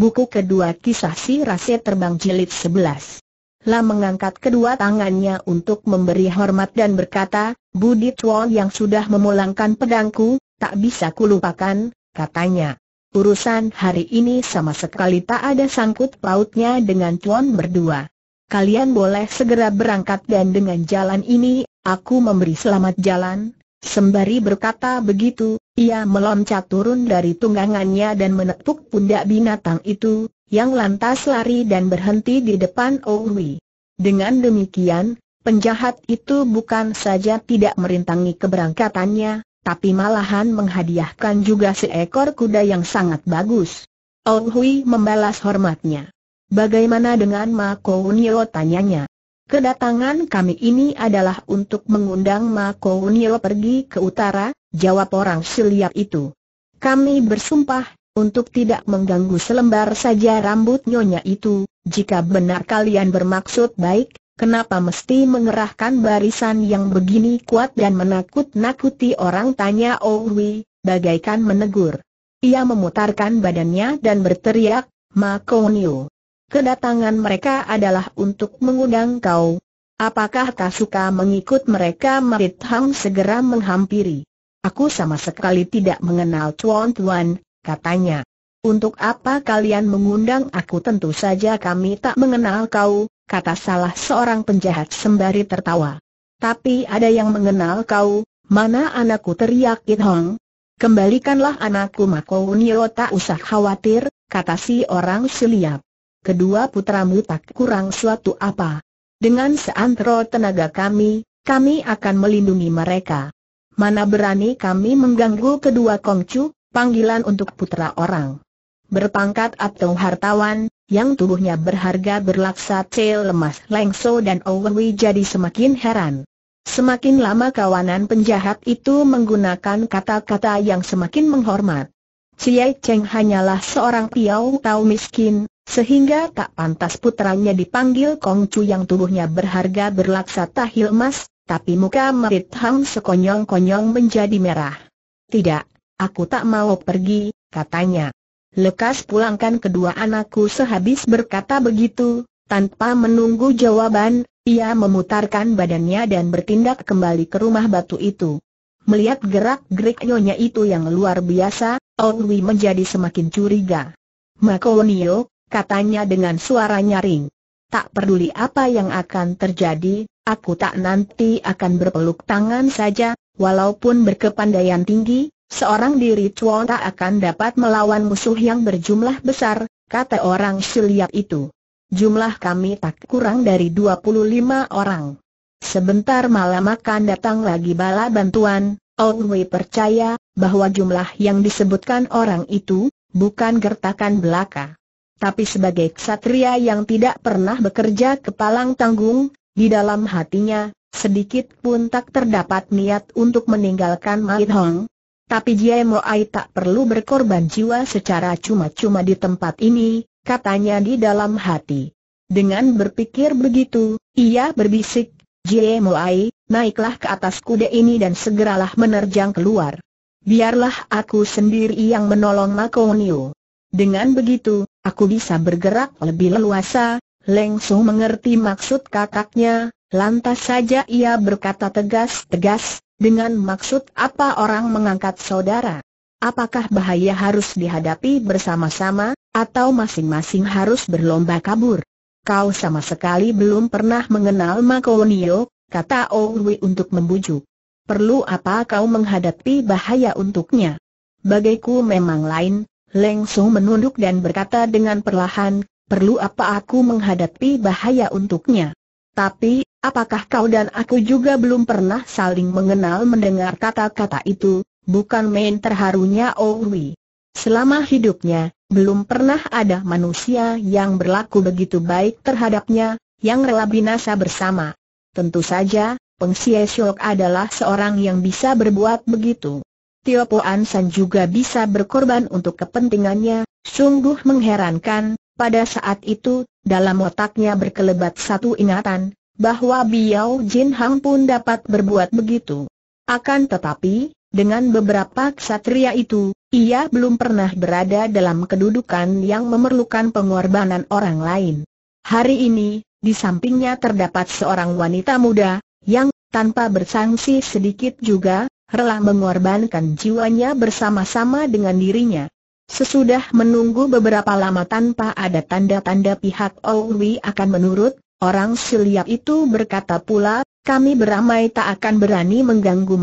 Buku kedua kisah si Rase Terbang Jilid 11 La mengangkat kedua tangannya untuk memberi hormat dan berkata, Budi Chuan yang sudah memulangkan pedangku, tak bisa kulupakan, katanya. Urusan hari ini sama sekali tak ada sangkut pautnya dengan Tuan berdua. Kalian boleh segera berangkat dan dengan jalan ini, aku memberi selamat jalan. Sembari berkata begitu, ia meloncat turun dari tunggangannya dan menepuk pundak binatang itu, yang lantas lari dan berhenti di depan Oui. Dengan demikian, penjahat itu bukan saja tidak merintangi keberangkatannya, tapi malahan menghadiahkan juga seekor kuda yang sangat bagus. Ohui membalas hormatnya. Bagaimana dengan Ma Kounio tanyanya? Kedatangan kami ini adalah untuk mengundang Ma Kounio pergi ke utara, Jawab orang siliap itu. Kami bersumpah, untuk tidak mengganggu selembar saja rambut nyonya itu, jika benar kalian bermaksud baik, kenapa mesti mengerahkan barisan yang begini kuat dan menakut-nakuti orang tanya Owi, oh bagaikan menegur. Ia memutarkan badannya dan berteriak, Makonio. Kedatangan mereka adalah untuk mengundang kau. Apakah kau suka mengikut mereka Marit Hang segera menghampiri. Aku sama sekali tidak mengenal Tuan Tuan, katanya. Untuk apa kalian mengundang aku tentu saja kami tak mengenal kau, kata salah seorang penjahat sembari tertawa. Tapi ada yang mengenal kau, mana anakku teriak It Hong. Kembalikanlah anakku Unio tak usah khawatir, kata si orang siliap. Kedua putramu tak kurang suatu apa. Dengan seantero tenaga kami, kami akan melindungi mereka mana berani kami mengganggu kedua kongcu, panggilan untuk putra orang. Berpangkat atau hartawan, yang tubuhnya berharga berlaksa cel lemas Lengso dan Owewi jadi semakin heran. Semakin lama kawanan penjahat itu menggunakan kata-kata yang semakin menghormat. Cie Cheng hanyalah seorang piau tau miskin, sehingga tak pantas putranya dipanggil Kongcu yang tubuhnya berharga berlaksa tahil emas, tapi muka Merit Hang sekonyong-konyong menjadi merah. Tidak, aku tak mau pergi, katanya. Lekas pulangkan kedua anakku sehabis berkata begitu, tanpa menunggu jawaban, ia memutarkan badannya dan bertindak kembali ke rumah batu itu. Melihat gerak-gerik nyonya itu yang luar biasa, Owi menjadi semakin curiga. Makonio, katanya dengan suara nyaring tak peduli apa yang akan terjadi, aku tak nanti akan berpeluk tangan saja, walaupun berkepandaian tinggi, seorang diri Chuan tak akan dapat melawan musuh yang berjumlah besar, kata orang Shiliap itu. Jumlah kami tak kurang dari 25 orang. Sebentar malam akan datang lagi bala bantuan, Ong Wei percaya, bahwa jumlah yang disebutkan orang itu, bukan gertakan belaka tapi sebagai ksatria yang tidak pernah bekerja kepalang tanggung, di dalam hatinya, sedikit pun tak terdapat niat untuk meninggalkan Mai Hong. Tapi Jie Moai tak perlu berkorban jiwa secara cuma-cuma di tempat ini, katanya di dalam hati. Dengan berpikir begitu, ia berbisik, Jie Moai, naiklah ke atas kuda ini dan segeralah menerjang keluar. Biarlah aku sendiri yang menolong Makoniu. Dengan begitu, aku bisa bergerak lebih leluasa, Leng Su mengerti maksud kakaknya, lantas saja ia berkata tegas-tegas, dengan maksud apa orang mengangkat saudara? Apakah bahaya harus dihadapi bersama-sama, atau masing-masing harus berlomba kabur? Kau sama sekali belum pernah mengenal Makonio, kata Owi untuk membujuk. Perlu apa kau menghadapi bahaya untuknya? Bagiku memang lain, Leng Song menunduk dan berkata dengan perlahan, perlu apa aku menghadapi bahaya untuknya. Tapi, apakah kau dan aku juga belum pernah saling mengenal mendengar kata-kata itu, bukan main terharunya Owi. Oh Selama hidupnya, belum pernah ada manusia yang berlaku begitu baik terhadapnya, yang rela binasa bersama. Tentu saja, Peng Xie Siok adalah seorang yang bisa berbuat begitu. Tio Poan San juga bisa berkorban untuk kepentingannya, sungguh mengherankan, pada saat itu, dalam otaknya berkelebat satu ingatan, bahwa Biao Jin Hang pun dapat berbuat begitu. Akan tetapi, dengan beberapa ksatria itu, ia belum pernah berada dalam kedudukan yang memerlukan pengorbanan orang lain. Hari ini, di sampingnya terdapat seorang wanita muda, yang, tanpa bersangsi sedikit juga, rela mengorbankan jiwanya bersama-sama dengan dirinya. Sesudah menunggu beberapa lama tanpa ada tanda-tanda pihak Owi akan menurut, orang siliap itu berkata pula, kami beramai tak akan berani mengganggu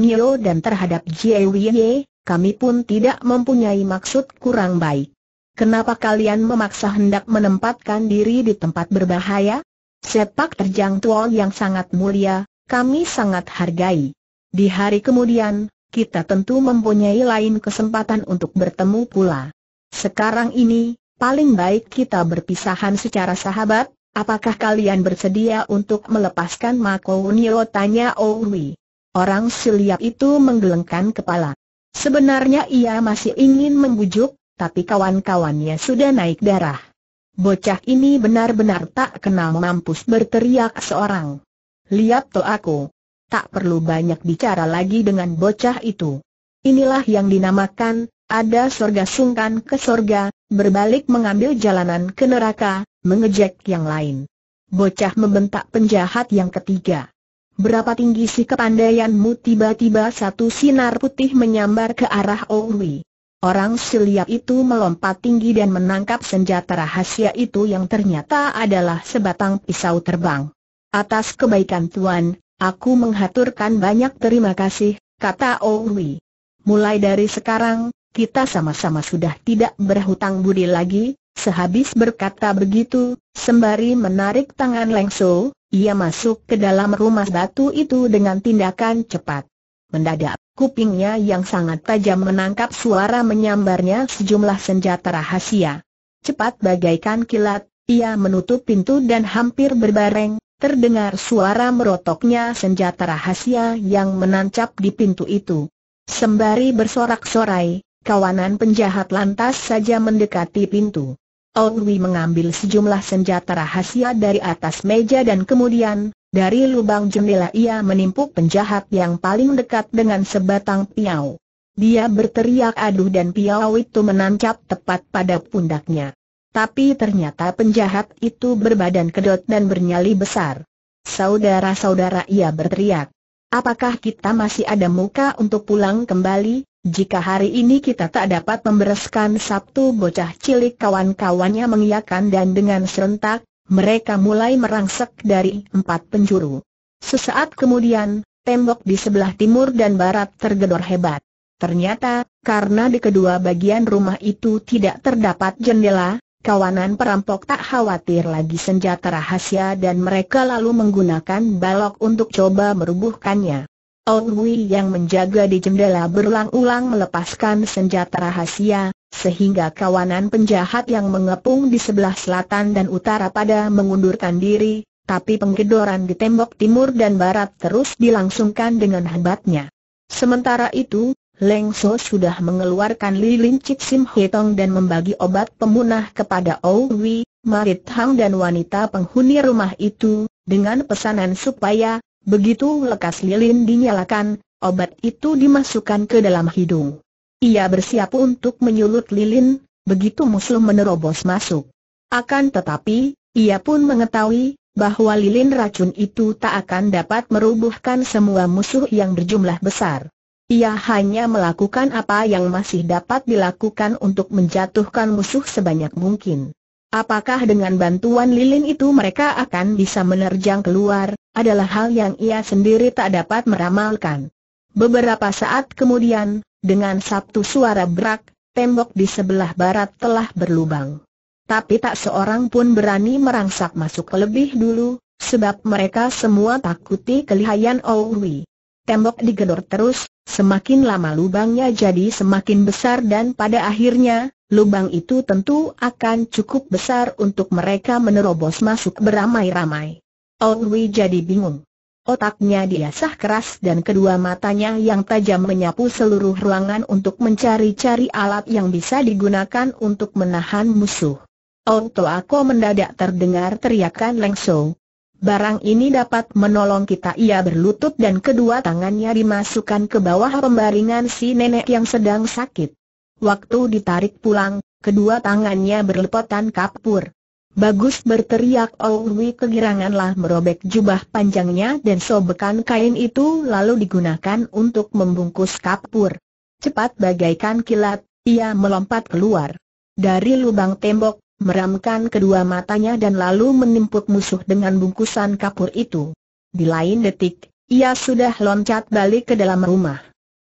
Nio dan terhadap Jiewiye, kami pun tidak mempunyai maksud kurang baik. Kenapa kalian memaksa hendak menempatkan diri di tempat berbahaya? Sepak terjang tuol yang sangat mulia, kami sangat hargai. Di hari kemudian, kita tentu mempunyai lain kesempatan untuk bertemu pula. Sekarang ini, paling baik kita berpisahan secara sahabat, apakah kalian bersedia untuk melepaskan Mako Unio tanya Owi. Oh Orang siliap itu menggelengkan kepala. Sebenarnya ia masih ingin membujuk, tapi kawan-kawannya sudah naik darah. Bocah ini benar-benar tak kenal mampus berteriak seorang. Lihat to aku, tak perlu banyak bicara lagi dengan bocah itu. Inilah yang dinamakan, ada sorga sungkan ke sorga, berbalik mengambil jalanan ke neraka, mengejek yang lain. Bocah membentak penjahat yang ketiga. Berapa tinggi sih kepandaianmu tiba-tiba satu sinar putih menyambar ke arah Owi. Orang silia itu melompat tinggi dan menangkap senjata rahasia itu yang ternyata adalah sebatang pisau terbang. Atas kebaikan Tuan, Aku menghaturkan banyak terima kasih, kata Owi. Mulai dari sekarang, kita sama-sama sudah tidak berhutang budi lagi, sehabis berkata begitu, sembari menarik tangan Lengso, ia masuk ke dalam rumah batu itu dengan tindakan cepat. Mendadak, kupingnya yang sangat tajam menangkap suara menyambarnya sejumlah senjata rahasia. Cepat bagaikan kilat, ia menutup pintu dan hampir berbareng, terdengar suara merotoknya senjata rahasia yang menancap di pintu itu. Sembari bersorak-sorai, kawanan penjahat lantas saja mendekati pintu. Ongwi mengambil sejumlah senjata rahasia dari atas meja dan kemudian, dari lubang jendela ia menimpuk penjahat yang paling dekat dengan sebatang piau. Dia berteriak aduh dan piau itu menancap tepat pada pundaknya. Tapi ternyata penjahat itu berbadan kedot dan bernyali besar. Saudara-saudara ia berteriak. Apakah kita masih ada muka untuk pulang kembali? Jika hari ini kita tak dapat membereskan Sabtu bocah cilik kawan-kawannya mengiakan dan dengan serentak, mereka mulai merangsek dari empat penjuru. Sesaat kemudian, tembok di sebelah timur dan barat tergedor hebat. Ternyata, karena di kedua bagian rumah itu tidak terdapat jendela, kawanan perampok tak khawatir lagi senjata rahasia dan mereka lalu menggunakan balok untuk coba merubuhkannya. Onhui yang menjaga di jendela berulang-ulang melepaskan senjata rahasia, sehingga kawanan penjahat yang mengepung di sebelah selatan dan utara pada mengundurkan diri, tapi penggedoran di tembok timur dan barat terus dilangsungkan dengan hebatnya. Sementara itu, Leng So sudah mengeluarkan lilin Cip Sim Tong dan membagi obat pemunah kepada Owi, Marit Hang dan wanita penghuni rumah itu, dengan pesanan supaya, begitu lekas lilin dinyalakan, obat itu dimasukkan ke dalam hidung. Ia bersiap untuk menyulut lilin, begitu musuh menerobos masuk. Akan tetapi, ia pun mengetahui bahwa lilin racun itu tak akan dapat merubuhkan semua musuh yang berjumlah besar. Ia hanya melakukan apa yang masih dapat dilakukan untuk menjatuhkan musuh sebanyak mungkin. Apakah dengan bantuan lilin itu mereka akan bisa menerjang keluar, adalah hal yang ia sendiri tak dapat meramalkan. Beberapa saat kemudian, dengan sabtu suara berak, tembok di sebelah barat telah berlubang. Tapi tak seorang pun berani merangsak masuk lebih dulu, sebab mereka semua takuti kelihayan Owi tembok digedor terus, semakin lama lubangnya jadi semakin besar dan pada akhirnya, lubang itu tentu akan cukup besar untuk mereka menerobos masuk beramai-ramai. Owi jadi bingung. Otaknya diasah keras dan kedua matanya yang tajam menyapu seluruh ruangan untuk mencari-cari alat yang bisa digunakan untuk menahan musuh. Auto aku mendadak terdengar teriakan Lengso, Barang ini dapat menolong kita Ia berlutut dan kedua tangannya dimasukkan ke bawah pembaringan si nenek yang sedang sakit Waktu ditarik pulang, kedua tangannya berlepotan kapur Bagus berteriak Owi oh, kegiranganlah merobek jubah panjangnya dan sobekan kain itu lalu digunakan untuk membungkus kapur Cepat bagaikan kilat, ia melompat keluar dari lubang tembok, meramkan kedua matanya dan lalu menimpuk musuh dengan bungkusan kapur itu. Di lain detik, ia sudah loncat balik ke dalam rumah.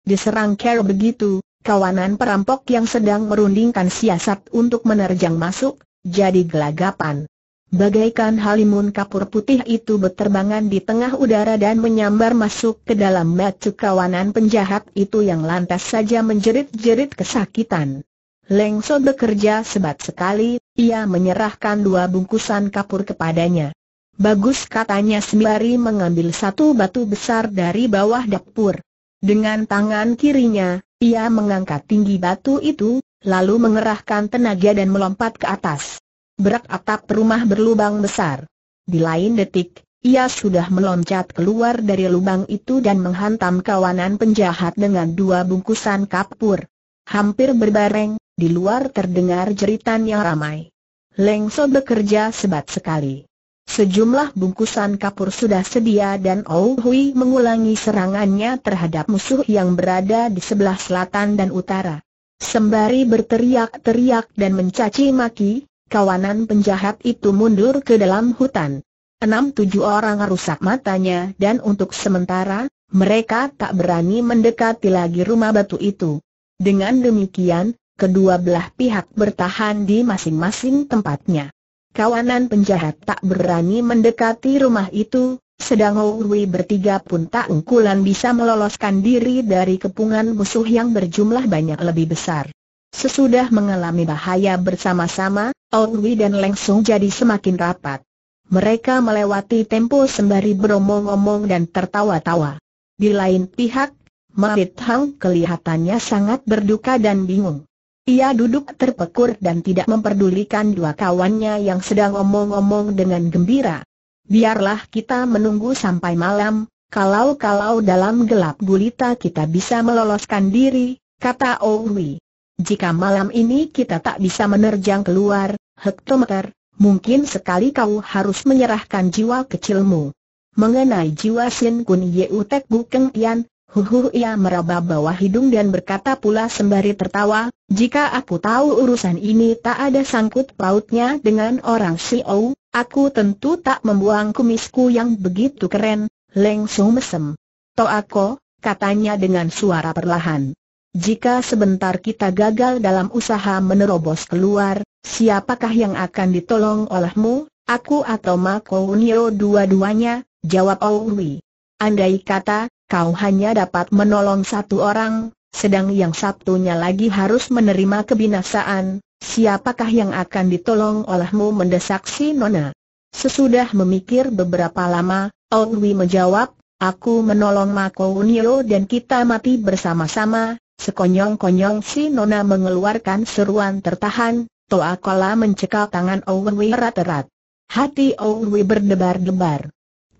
Diserang Kerr begitu, kawanan perampok yang sedang merundingkan siasat untuk menerjang masuk, jadi gelagapan. Bagaikan halimun kapur putih itu berterbangan di tengah udara dan menyambar masuk ke dalam mata kawanan penjahat itu yang lantas saja menjerit-jerit kesakitan. Lengso bekerja sebat sekali, ia menyerahkan dua bungkusan kapur kepadanya. Bagus katanya sembari mengambil satu batu besar dari bawah dapur. Dengan tangan kirinya, ia mengangkat tinggi batu itu, lalu mengerahkan tenaga dan melompat ke atas. Berak atap rumah berlubang besar. Di lain detik, ia sudah meloncat keluar dari lubang itu dan menghantam kawanan penjahat dengan dua bungkusan kapur. Hampir berbareng, di luar terdengar jeritan yang ramai. Lengso bekerja sebat sekali. Sejumlah bungkusan kapur sudah sedia dan Ou Hui mengulangi serangannya terhadap musuh yang berada di sebelah selatan dan utara. Sembari berteriak-teriak dan mencaci maki, kawanan penjahat itu mundur ke dalam hutan. Enam tujuh orang rusak matanya dan untuk sementara, mereka tak berani mendekati lagi rumah batu itu. Dengan demikian, kedua belah pihak bertahan di masing-masing tempatnya. Kawanan penjahat tak berani mendekati rumah itu, sedang Owi bertiga pun tak ungkulan bisa meloloskan diri dari kepungan musuh yang berjumlah banyak lebih besar. Sesudah mengalami bahaya bersama-sama, Owi dan Lengsung jadi semakin rapat. Mereka melewati tempo sembari beromong-omong dan tertawa-tawa. Di lain pihak, Marit Hang kelihatannya sangat berduka dan bingung. Ia duduk terpekur dan tidak memperdulikan dua kawannya yang sedang ngomong-ngomong dengan gembira. Biarlah kita menunggu sampai malam, kalau-kalau dalam gelap gulita kita bisa meloloskan diri, kata Owi. Oh Jika malam ini kita tak bisa menerjang keluar, hektometer, mungkin sekali kau harus menyerahkan jiwa kecilmu. Mengenai jiwa Sin Kun Yeutek Bukeng Tian, Huhu ia meraba bawah hidung dan berkata pula sembari tertawa, jika aku tahu urusan ini tak ada sangkut pautnya dengan orang Xiao, aku tentu tak membuang kumisku yang begitu keren, Leng Sung mesem. aku, katanya dengan suara perlahan. Jika sebentar kita gagal dalam usaha menerobos keluar, siapakah yang akan ditolong olehmu, aku atau Ma dua-duanya, jawab Owi. Andai kata, kau hanya dapat menolong satu orang, sedang yang satunya lagi harus menerima kebinasaan, siapakah yang akan ditolong olehmu mendesak si Nona? Sesudah memikir beberapa lama, Owi menjawab, aku menolong Mako Unio dan kita mati bersama-sama, sekonyong-konyong si Nona mengeluarkan seruan tertahan, Toa Kola mencekal tangan Owi erat-erat. Hati Owi berdebar-debar.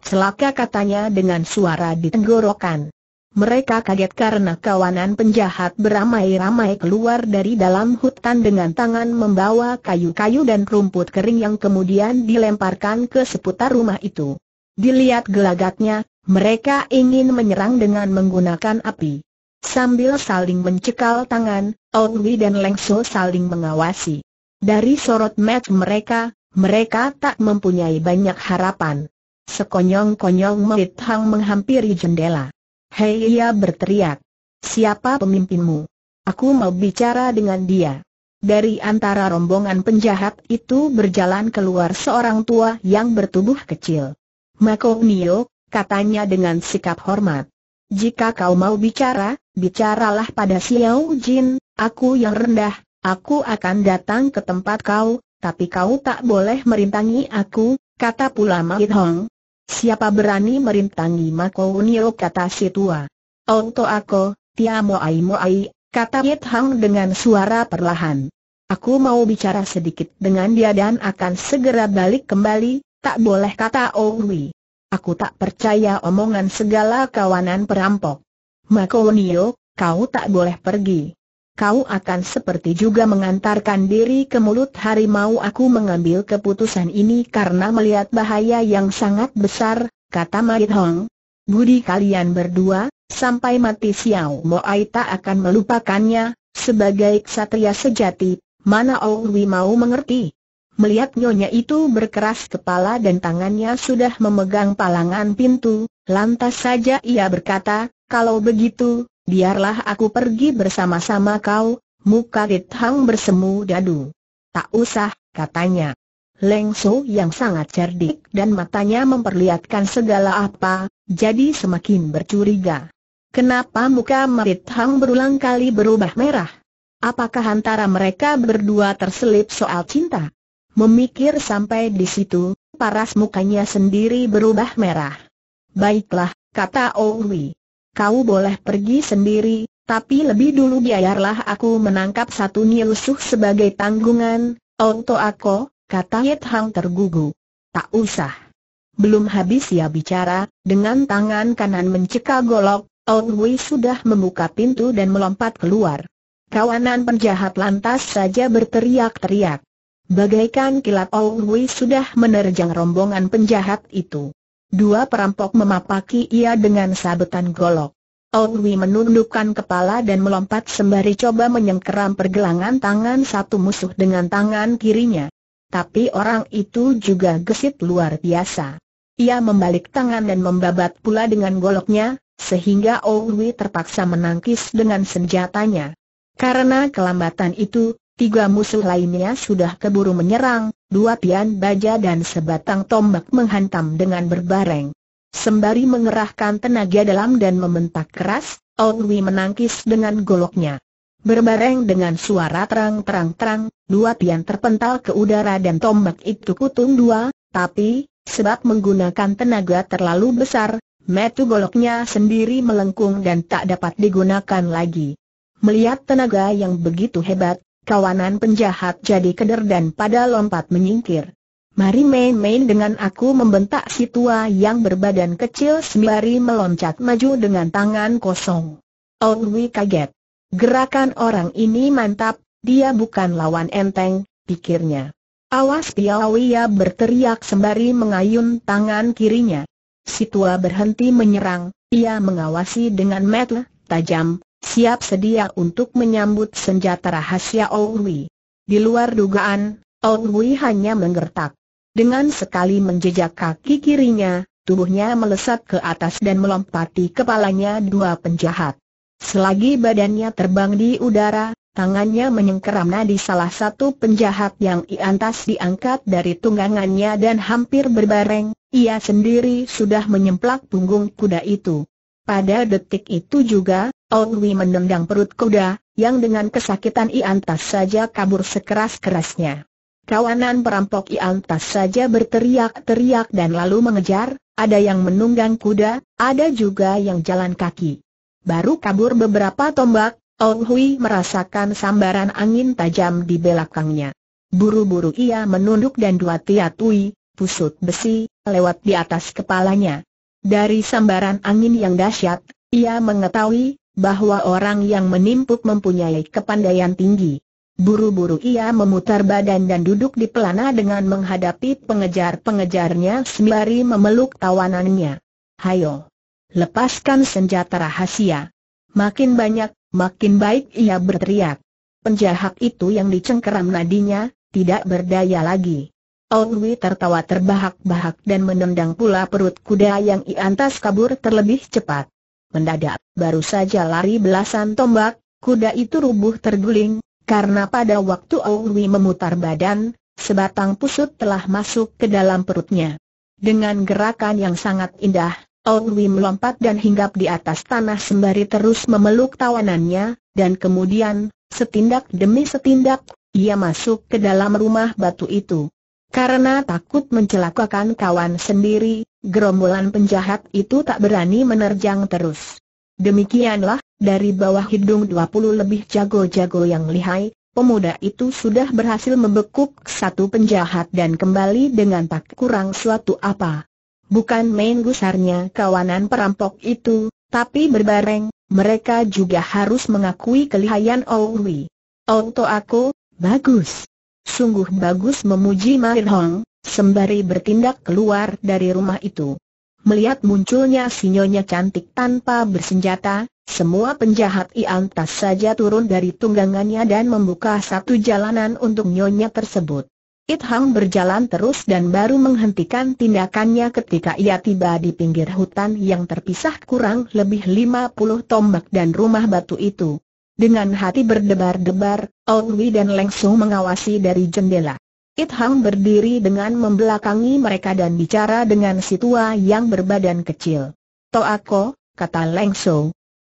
Celaka katanya dengan suara ditenggorokan. Mereka kaget karena kawanan penjahat beramai-ramai keluar dari dalam hutan dengan tangan membawa kayu-kayu dan rumput kering yang kemudian dilemparkan ke seputar rumah itu. Dilihat gelagatnya, mereka ingin menyerang dengan menggunakan api. Sambil saling mencekal tangan, Ongwi dan Lengso saling mengawasi. Dari sorot match mereka, mereka tak mempunyai banyak harapan. Sekonyong-konyong Mait Hang menghampiri jendela. Hei ia berteriak. Siapa pemimpinmu? Aku mau bicara dengan dia. Dari antara rombongan penjahat itu berjalan keluar seorang tua yang bertubuh kecil. Mako Nio, katanya dengan sikap hormat. Jika kau mau bicara, bicaralah pada Xiao Jin, aku yang rendah, aku akan datang ke tempat kau, tapi kau tak boleh merintangi aku, kata pula Mait Hong, Siapa berani merintangi Makounio kata si tua. Auto aku, tia moai moai, kata Yit Hang dengan suara perlahan. Aku mau bicara sedikit dengan dia dan akan segera balik kembali, tak boleh kata Owi. Aku tak percaya omongan segala kawanan perampok. Makounio, kau tak boleh pergi kau akan seperti juga mengantarkan diri ke mulut harimau aku mengambil keputusan ini karena melihat bahaya yang sangat besar, kata Marit Hong. Budi kalian berdua, sampai mati Xiao Moai tak akan melupakannya, sebagai ksatria sejati, mana Owi mau mengerti. Melihat nyonya itu berkeras kepala dan tangannya sudah memegang palangan pintu, lantas saja ia berkata, kalau begitu, Biarlah aku pergi bersama-sama kau, muka Hang bersemu dadu. Tak usah, katanya. Leng So yang sangat cerdik dan matanya memperlihatkan segala apa, jadi semakin bercuriga. Kenapa muka Marit Hang berulang kali berubah merah? Apakah antara mereka berdua terselip soal cinta? Memikir sampai di situ, paras mukanya sendiri berubah merah. Baiklah, kata Owi kau boleh pergi sendiri, tapi lebih dulu biarlah aku menangkap satu nilusuh sebagai tanggungan, untuk aku, kata Yit Hang tergugu. Tak usah. Belum habis ia bicara, dengan tangan kanan mencekal golok, Ong Hui sudah membuka pintu dan melompat keluar. Kawanan penjahat lantas saja berteriak-teriak. Bagaikan kilat Ong Hui sudah menerjang rombongan penjahat itu. Dua perampok memapaki ia dengan sabetan golok. Wi menundukkan kepala dan melompat sembari coba menyengkeram pergelangan tangan satu musuh dengan tangan kirinya. Tapi orang itu juga gesit luar biasa. Ia membalik tangan dan membabat pula dengan goloknya, sehingga Wi terpaksa menangkis dengan senjatanya. Karena kelambatan itu, Tiga musuh lainnya sudah keburu menyerang, dua pian baja dan sebatang tombak menghantam dengan berbareng. Sembari mengerahkan tenaga dalam dan membentak keras, Olwi menangkis dengan goloknya. Berbareng dengan suara terang-terang-terang, dua pian terpental ke udara dan tombak itu kutung dua, tapi, sebab menggunakan tenaga terlalu besar, metu goloknya sendiri melengkung dan tak dapat digunakan lagi. Melihat tenaga yang begitu hebat, kawanan penjahat jadi keder dan pada lompat menyingkir. Mari main-main dengan aku membentak si tua yang berbadan kecil sembari meloncat maju dengan tangan kosong. Onwi kaget. Gerakan orang ini mantap, dia bukan lawan enteng, pikirnya. Awas Piawia berteriak sembari mengayun tangan kirinya. Si tua berhenti menyerang, ia mengawasi dengan metel, tajam, siap sedia untuk menyambut senjata rahasia Owi. Di luar dugaan, Owi hanya menggertak. Dengan sekali menjejak kaki kirinya, tubuhnya melesat ke atas dan melompati kepalanya dua penjahat. Selagi badannya terbang di udara, tangannya menyengkeram nadi salah satu penjahat yang iantas diangkat dari tunggangannya dan hampir berbareng, ia sendiri sudah menyemplak punggung kuda itu. Pada detik itu juga, Ongwi menendang perut kuda, yang dengan kesakitan Iantas saja kabur sekeras-kerasnya. Kawanan perampok Iantas saja berteriak-teriak dan lalu mengejar, ada yang menunggang kuda, ada juga yang jalan kaki. Baru kabur beberapa tombak, Owi merasakan sambaran angin tajam di belakangnya. Buru-buru ia menunduk dan dua tiatui, pusut besi, lewat di atas kepalanya. Dari sambaran angin yang dahsyat, ia mengetahui bahwa orang yang menimpuk mempunyai kepandaian tinggi. Buru-buru ia memutar badan dan duduk di pelana dengan menghadapi pengejar-pengejarnya sembari memeluk tawanannya. Hayo! Lepaskan senjata rahasia. Makin banyak, makin baik ia berteriak. Penjahat itu yang dicengkeram nadinya, tidak berdaya lagi. Aurwi tertawa terbahak-bahak dan menendang pula perut kuda yang iantas kabur terlebih cepat. Mendadak, baru saja lari belasan tombak, kuda itu rubuh terguling, karena pada waktu Aurwi memutar badan, sebatang pusut telah masuk ke dalam perutnya. Dengan gerakan yang sangat indah, Aurwi melompat dan hinggap di atas tanah sembari terus memeluk tawanannya, dan kemudian, setindak demi setindak, ia masuk ke dalam rumah batu itu. Karena takut mencelakakan kawan sendiri, gerombolan penjahat itu tak berani menerjang terus. Demikianlah, dari bawah hidung 20 lebih jago-jago yang lihai, pemuda itu sudah berhasil membekuk satu penjahat dan kembali dengan tak kurang suatu apa. Bukan main gusarnya kawanan perampok itu, tapi berbareng, mereka juga harus mengakui kelihayan Owi. Oto aku, bagus. Sungguh bagus memuji Mahir Hong, sembari bertindak keluar dari rumah itu. Melihat munculnya sinyonya cantik tanpa bersenjata, semua penjahat Iang Tas saja turun dari tunggangannya dan membuka satu jalanan untuk nyonya tersebut. It Hang berjalan terus dan baru menghentikan tindakannya ketika ia tiba di pinggir hutan yang terpisah kurang lebih lima puluh tombak dan rumah batu itu. Dengan hati berdebar-debar, Owi dan Leng mengawasi dari jendela. It Hang berdiri dengan membelakangi mereka dan bicara dengan si tua yang berbadan kecil. Toako, kata Leng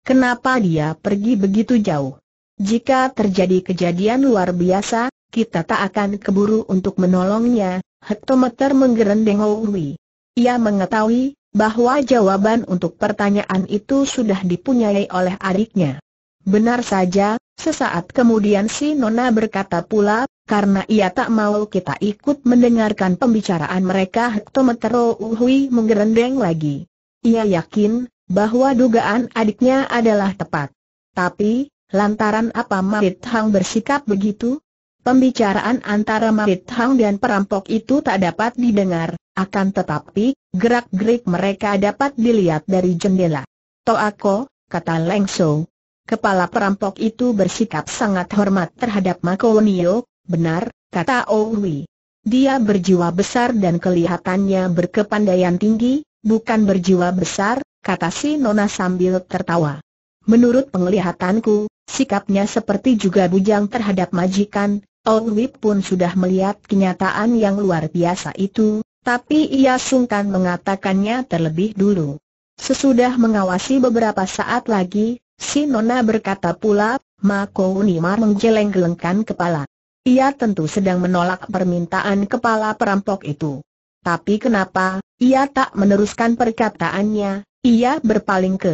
Kenapa dia pergi begitu jauh? Jika terjadi kejadian luar biasa, kita tak akan keburu untuk menolongnya, hektometer menggerendeng Owi. Ia mengetahui bahwa jawaban untuk pertanyaan itu sudah dipunyai oleh adiknya. Benar saja, sesaat kemudian si Nona berkata pula, karena ia tak mau kita ikut mendengarkan pembicaraan mereka Mentero Uhui menggerendeng lagi. Ia yakin, bahwa dugaan adiknya adalah tepat. Tapi, lantaran apa Marit Hang bersikap begitu? Pembicaraan antara Marit Hang dan perampok itu tak dapat didengar, akan tetapi, gerak-gerik mereka dapat dilihat dari jendela. Toako, kata Leng Soe. Kepala perampok itu bersikap sangat hormat terhadap Makonio, benar, kata Owi. Dia berjiwa besar dan kelihatannya berkepandaian tinggi, bukan berjiwa besar, kata si Nona sambil tertawa. Menurut penglihatanku, sikapnya seperti juga bujang terhadap majikan, Owi pun sudah melihat kenyataan yang luar biasa itu, tapi ia sungkan mengatakannya terlebih dulu. Sesudah mengawasi beberapa saat lagi, Si Nona berkata pula, Mako Unimar menggeleng-gelengkan kepala. Ia tentu sedang menolak permintaan kepala perampok itu. Tapi kenapa, ia tak meneruskan perkataannya, ia berpaling ke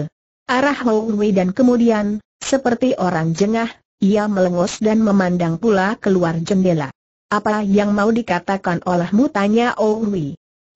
arah Hong dan kemudian, seperti orang jengah, ia melengos dan memandang pula keluar jendela. Apa yang mau dikatakan olehmu tanya Hong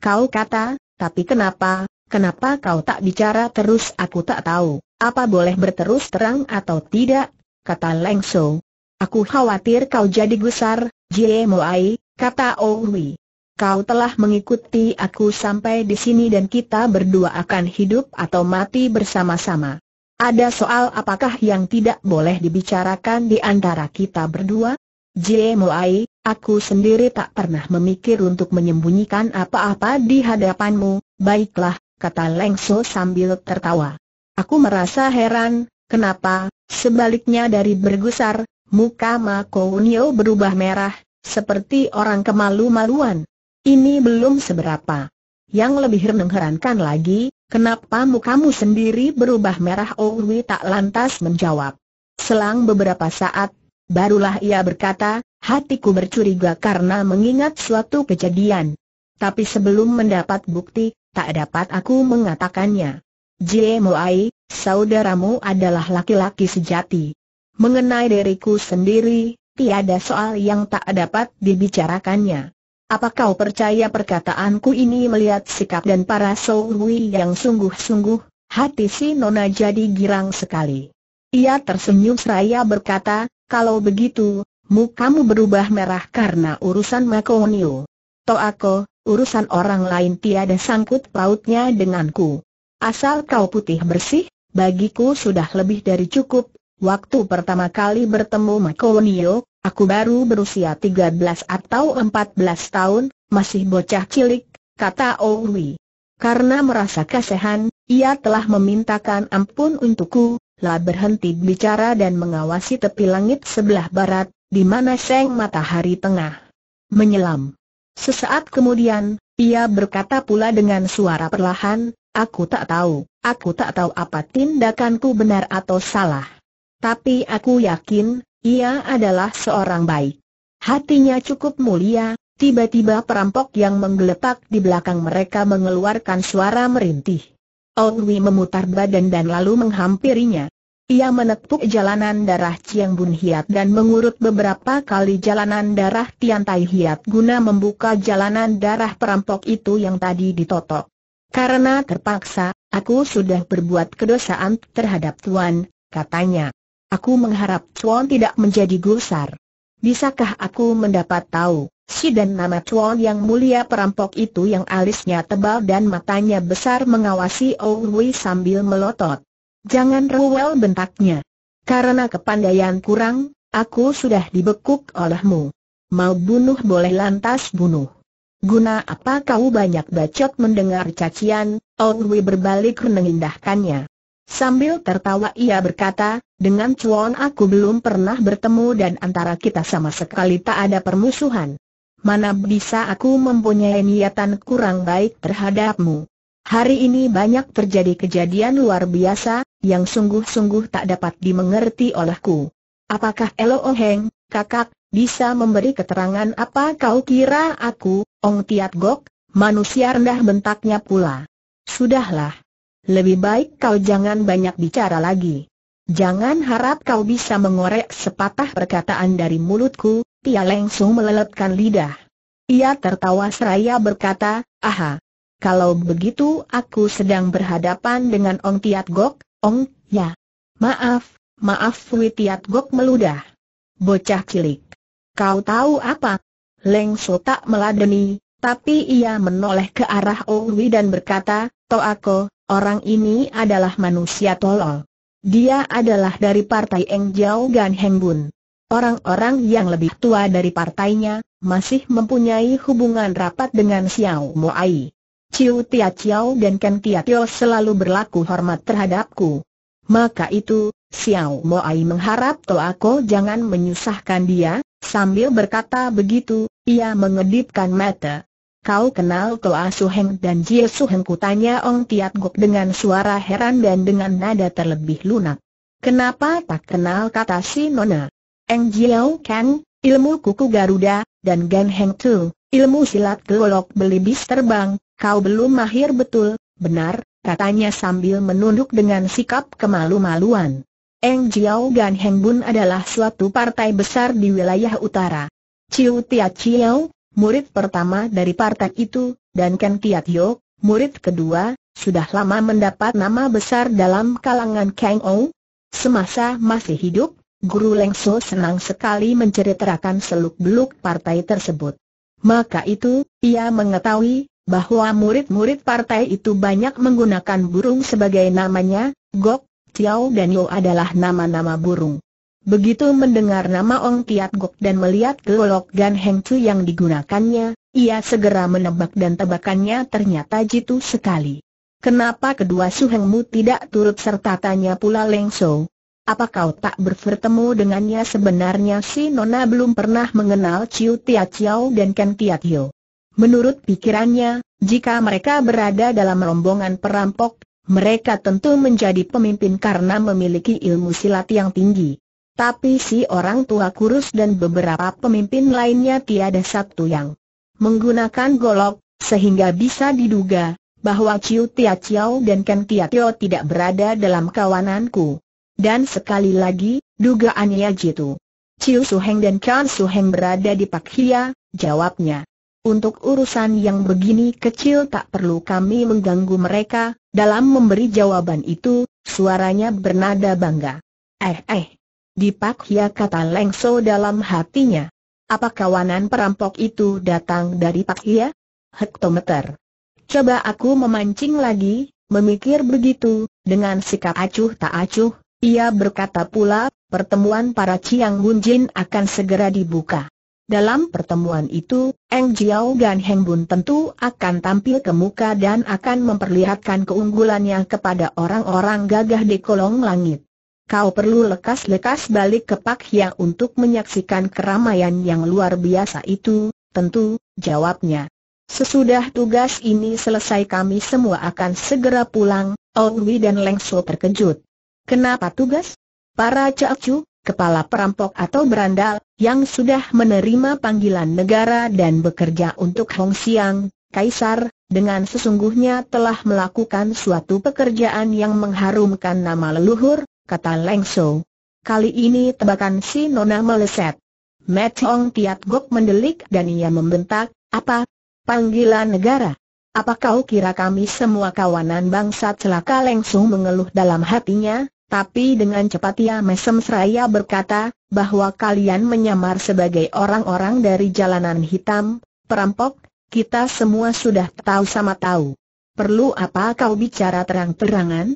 Kau kata, tapi kenapa, kenapa kau tak bicara terus aku tak tahu. Apa boleh berterus terang atau tidak? Kata Leng So. Aku khawatir kau jadi gusar, Jie Moai, kata Owi. Oh kau telah mengikuti aku sampai di sini dan kita berdua akan hidup atau mati bersama-sama. Ada soal apakah yang tidak boleh dibicarakan di antara kita berdua? Jie Moai, aku sendiri tak pernah memikir untuk menyembunyikan apa-apa di hadapanmu, baiklah, kata Leng So sambil tertawa. Aku merasa heran, kenapa, sebaliknya dari bergusar, muka Makounio berubah merah, seperti orang kemalu-maluan. Ini belum seberapa. Yang lebih mengherankan lagi, kenapa mukamu sendiri berubah merah Owi oh, tak lantas menjawab. Selang beberapa saat, barulah ia berkata, hatiku bercuriga karena mengingat suatu kejadian. Tapi sebelum mendapat bukti, tak dapat aku mengatakannya. Jie Moai, saudaramu adalah laki-laki sejati. Mengenai diriku sendiri, tiada soal yang tak dapat dibicarakannya. Apa kau percaya perkataanku ini melihat sikap dan para Sohui yang sungguh-sungguh, hati si Nona jadi girang sekali. Ia tersenyum seraya berkata, kalau begitu, mukamu berubah merah karena urusan Makonio. Toako, urusan orang lain tiada sangkut pautnya denganku. Asal kau putih bersih, bagiku sudah lebih dari cukup. Waktu pertama kali bertemu Makonio, aku baru berusia 13 atau 14 tahun, masih bocah cilik, kata Owi. Karena merasa kasihan, ia telah memintakan ampun untukku, lah berhenti bicara dan mengawasi tepi langit sebelah barat, di mana seng matahari tengah menyelam. Sesaat kemudian, ia berkata pula dengan suara perlahan, Aku tak tahu, aku tak tahu apa tindakanku benar atau salah. Tapi aku yakin, ia adalah seorang baik. Hatinya cukup mulia, tiba-tiba perampok yang menggeletak di belakang mereka mengeluarkan suara merintih. Ongwi memutar badan dan lalu menghampirinya. Ia menepuk jalanan darah Chiang Bun Hiat dan mengurut beberapa kali jalanan darah Tian Tai Hiat guna membuka jalanan darah perampok itu yang tadi ditotok. Karena terpaksa, aku sudah berbuat kedosaan terhadap Tuan, katanya. Aku mengharap Tuan tidak menjadi gusar. Bisakah aku mendapat tahu, si dan nama Tuan yang mulia perampok itu yang alisnya tebal dan matanya besar mengawasi Owui sambil melotot. Jangan rewel bentaknya. Karena kepandaian kurang, aku sudah dibekuk olehmu. Mau bunuh boleh lantas bunuh. Guna apa kau banyak bacot mendengar cacian, Ong Wei berbalik menengindahkannya. Sambil tertawa ia berkata, dengan cuan aku belum pernah bertemu dan antara kita sama sekali tak ada permusuhan. Mana bisa aku mempunyai niatan kurang baik terhadapmu. Hari ini banyak terjadi kejadian luar biasa, yang sungguh-sungguh tak dapat dimengerti olehku. Apakah Elo Oheng, kakak, bisa memberi keterangan apa kau kira aku, Ong Tiat Gok, manusia rendah bentaknya pula. Sudahlah. Lebih baik kau jangan banyak bicara lagi. Jangan harap kau bisa mengorek sepatah perkataan dari mulutku, Tia langsung meleletkan lidah. Ia tertawa seraya berkata, aha, kalau begitu aku sedang berhadapan dengan Ong Tiat Gok, Ong, ya. Maaf, maaf Wui Tiat Gok meludah. Bocah cilik. Kau tahu apa? Leng So tak meladeni, tapi ia menoleh ke arah Owi dan berkata, Toako, orang ini adalah manusia tolol. Dia adalah dari partai Eng Jiao Gan Heng Bun. Orang-orang yang lebih tua dari partainya, masih mempunyai hubungan rapat dengan Xiao Moai. Ciu Tia Ciao dan Ken Tia Tio selalu berlaku hormat terhadapku. Maka itu, Xiao Mo Ai mengharap Toako jangan menyusahkan dia, Sambil berkata begitu, ia mengedipkan mata. Kau kenal Toa Suheng dan Jie Suheng kutanya Ong Tiat Gok dengan suara heran dan dengan nada terlebih lunak. Kenapa tak kenal kata si Nona? Eng Jiao Kang, ilmu kuku Garuda, dan Gan Heng Tu, ilmu silat kelolok belibis terbang, kau belum mahir betul, benar, katanya sambil menunduk dengan sikap kemalu-maluan. Eng Jiao Gan Heng Bun adalah suatu partai besar di wilayah utara. Chiu Tia Chiao, murid pertama dari partai itu, dan Ken Tiat Tio, murid kedua, sudah lama mendapat nama besar dalam kalangan Kang Ou. Semasa masih hidup, Guru Leng So senang sekali menceritakan seluk-beluk partai tersebut. Maka itu, ia mengetahui bahwa murid-murid partai itu banyak menggunakan burung sebagai namanya, gok, Tiao dan Yo adalah nama-nama burung. Begitu mendengar nama Ong Kiat Gok dan melihat gelok Gan Heng Chu yang digunakannya, ia segera menebak dan tebakannya ternyata jitu sekali. Kenapa kedua suhengmu tidak turut serta tanya pula Leng So? Apa kau tak bertemu dengannya sebenarnya si Nona belum pernah mengenal Ciu tiat Chiao dan Ken Tiat Hyo. Menurut pikirannya, jika mereka berada dalam rombongan perampok mereka tentu menjadi pemimpin karena memiliki ilmu silat yang tinggi. Tapi si orang tua kurus dan beberapa pemimpin lainnya tiada satu yang menggunakan golok, sehingga bisa diduga bahwa Ciu Tia Chiao dan Ken Tia Tio tidak berada dalam kawananku. Dan sekali lagi, dugaannya jitu. Ciu Heng dan Kan Heng berada di Pak Hia, jawabnya. Untuk urusan yang begini kecil tak perlu kami mengganggu mereka, dalam memberi jawaban itu, suaranya bernada bangga. Eh eh. dipak ya kata Lengso dalam hatinya. Apa kawanan perampok itu datang dari Pak Hia? Hektometer. Coba aku memancing lagi, memikir begitu, dengan sikap acuh tak acuh, ia berkata pula, pertemuan para Ciang Jin akan segera dibuka. Dalam pertemuan itu, Eng Jiao dan Heng Bun tentu akan tampil ke muka dan akan memperlihatkan keunggulannya kepada orang-orang gagah di kolong langit. Kau perlu lekas-lekas balik ke Pak Ya untuk menyaksikan keramaian yang luar biasa itu, tentu, jawabnya. Sesudah tugas ini selesai kami semua akan segera pulang, Owi dan Leng So terkejut. Kenapa tugas? Para cakcu, kepala perampok atau berandal, yang sudah menerima panggilan negara dan bekerja untuk Hong Siang, Kaisar, dengan sesungguhnya telah melakukan suatu pekerjaan yang mengharumkan nama leluhur, kata Leng So. Kali ini tebakan si Nona meleset. Mat Hong Tiat Gok mendelik dan ia membentak, apa? Panggilan negara? Apa kau kira kami semua kawanan bangsa celaka Leng So mengeluh dalam hatinya? Tapi dengan cepat ia mesem seraya berkata, bahwa kalian menyamar sebagai orang-orang dari jalanan hitam, perampok, kita semua sudah tahu sama tahu. Perlu apa kau bicara terang-terangan?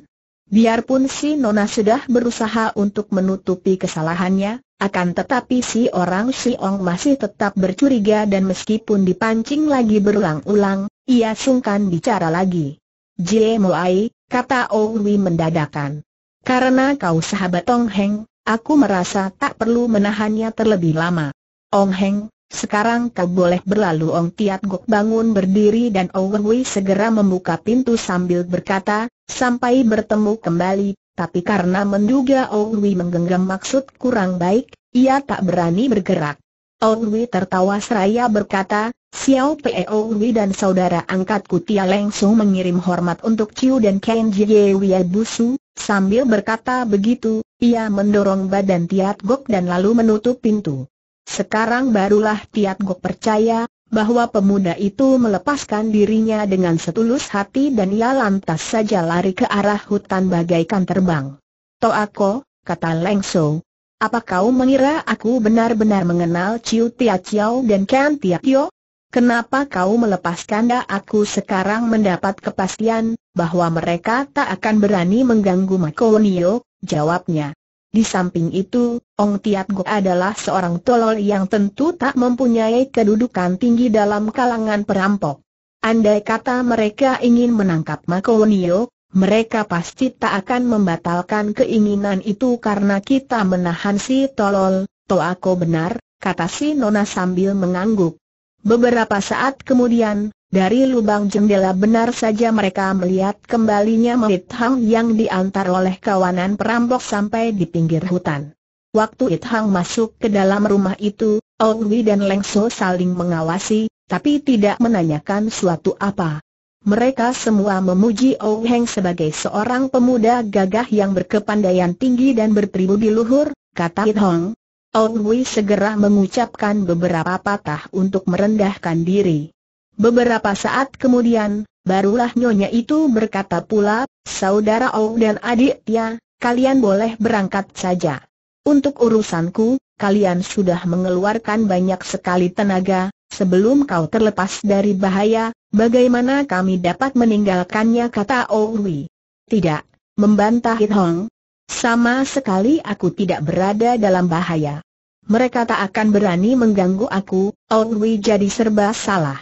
Biarpun si Nona sudah berusaha untuk menutupi kesalahannya, akan tetapi si orang si Ong masih tetap bercuriga dan meskipun dipancing lagi berulang-ulang, ia sungkan bicara lagi. Jie Moai, kata Owi mendadakan. Karena kau sahabat Ong Heng, aku merasa tak perlu menahannya terlebih lama. Ong Heng, sekarang kau boleh berlalu Ong Tiat Gok bangun berdiri dan Owen Wei segera membuka pintu sambil berkata, sampai bertemu kembali, tapi karena menduga Owen Wei menggenggam maksud kurang baik, ia tak berani bergerak. Ong Wei tertawa seraya berkata, Xiao Peowi dan saudara angkatku Tia Su mengirim hormat untuk Chiu dan Ken Jie Busu, sambil berkata begitu, ia mendorong badan Tiat Gok dan lalu menutup pintu. Sekarang barulah Tiat Gok percaya, bahwa pemuda itu melepaskan dirinya dengan setulus hati dan ia lantas saja lari ke arah hutan bagaikan terbang. Toako, kata Leng Su. apa kau mengira aku benar-benar mengenal Ciu Tia Chiao dan Ken Tia Tio? Kenapa kau melepaskan dah aku sekarang mendapat kepastian, bahwa mereka tak akan berani mengganggu Makonio, jawabnya. Di samping itu, Ong Tiat Go adalah seorang tolol yang tentu tak mempunyai kedudukan tinggi dalam kalangan perampok. Andai kata mereka ingin menangkap Makonio, mereka pasti tak akan membatalkan keinginan itu karena kita menahan si tolol, toh aku benar, kata si Nona sambil mengangguk. Beberapa saat kemudian, dari lubang jendela benar saja mereka melihat kembalinya Mahit Hang yang diantar oleh kawanan perampok sampai di pinggir hutan. Waktu It Hang masuk ke dalam rumah itu, Owi dan Leng So saling mengawasi, tapi tidak menanyakan suatu apa. Mereka semua memuji Ou Heng sebagai seorang pemuda gagah yang berkepandaian tinggi dan bertribu di luhur, kata It Hang, Aun Hui segera mengucapkan beberapa patah untuk merendahkan diri. Beberapa saat kemudian, barulah nyonya itu berkata pula, Saudara Ong dan adiknya, kalian boleh berangkat saja. Untuk urusanku, kalian sudah mengeluarkan banyak sekali tenaga, sebelum kau terlepas dari bahaya, bagaimana kami dapat meninggalkannya kata Ong Hui. Tidak, membantah Hit Hong, sama sekali aku tidak berada dalam bahaya. Mereka tak akan berani mengganggu aku, Owi jadi serba salah.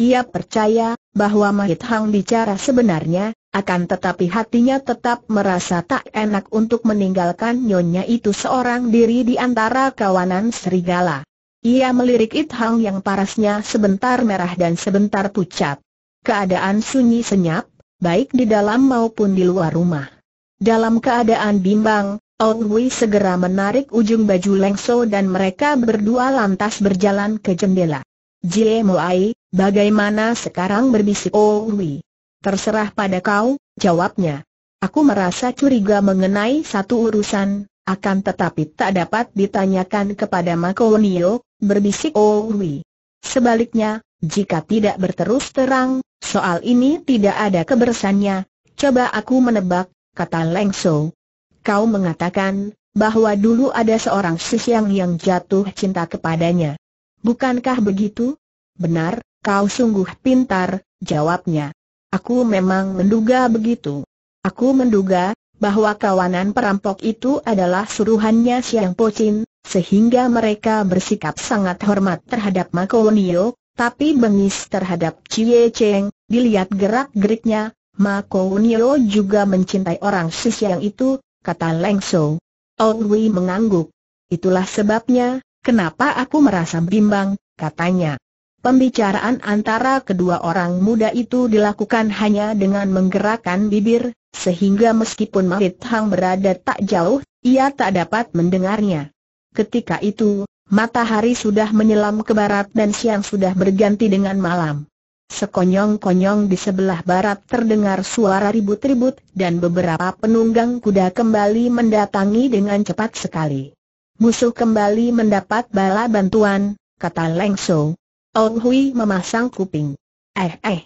Ia percaya, bahwa Mahit Hang bicara sebenarnya, akan tetapi hatinya tetap merasa tak enak untuk meninggalkan nyonya itu seorang diri di antara kawanan serigala. Ia melirik It Hang yang parasnya sebentar merah dan sebentar pucat. Keadaan sunyi senyap, baik di dalam maupun di luar rumah. Dalam keadaan bimbang, Old Wei segera menarik ujung baju lengso dan mereka berdua lantas berjalan ke jendela. Jie Moai, bagaimana sekarang berbisik Old Wei? Terserah pada kau, jawabnya. Aku merasa curiga mengenai satu urusan, akan tetapi tak dapat ditanyakan kepada Makonio, berbisik Old Wei. Sebaliknya, jika tidak berterus terang, soal ini tidak ada kebersannya, coba aku menebak, kata Lengso. Kau mengatakan, bahwa dulu ada seorang siang yang jatuh cinta kepadanya. Bukankah begitu? Benar, kau sungguh pintar, jawabnya. Aku memang menduga begitu. Aku menduga, bahwa kawanan perampok itu adalah suruhannya Siang Pocin, sehingga mereka bersikap sangat hormat terhadap Nio, tapi bengis terhadap Cie Cheng, dilihat gerak-geriknya, Ma Kounio juga mencintai orang yang itu, kata Leng Ong Wei mengangguk. Itulah sebabnya, kenapa aku merasa bimbang, katanya. Pembicaraan antara kedua orang muda itu dilakukan hanya dengan menggerakkan bibir, sehingga meskipun Mahit Hang berada tak jauh, ia tak dapat mendengarnya. Ketika itu, matahari sudah menyelam ke barat dan siang sudah berganti dengan malam. Sekonyong-konyong di sebelah barat terdengar suara ribut-ribut dan beberapa penunggang kuda kembali mendatangi dengan cepat sekali. Musuh kembali mendapat bala bantuan, kata Leng So. Ong Hui memasang kuping. Eh eh,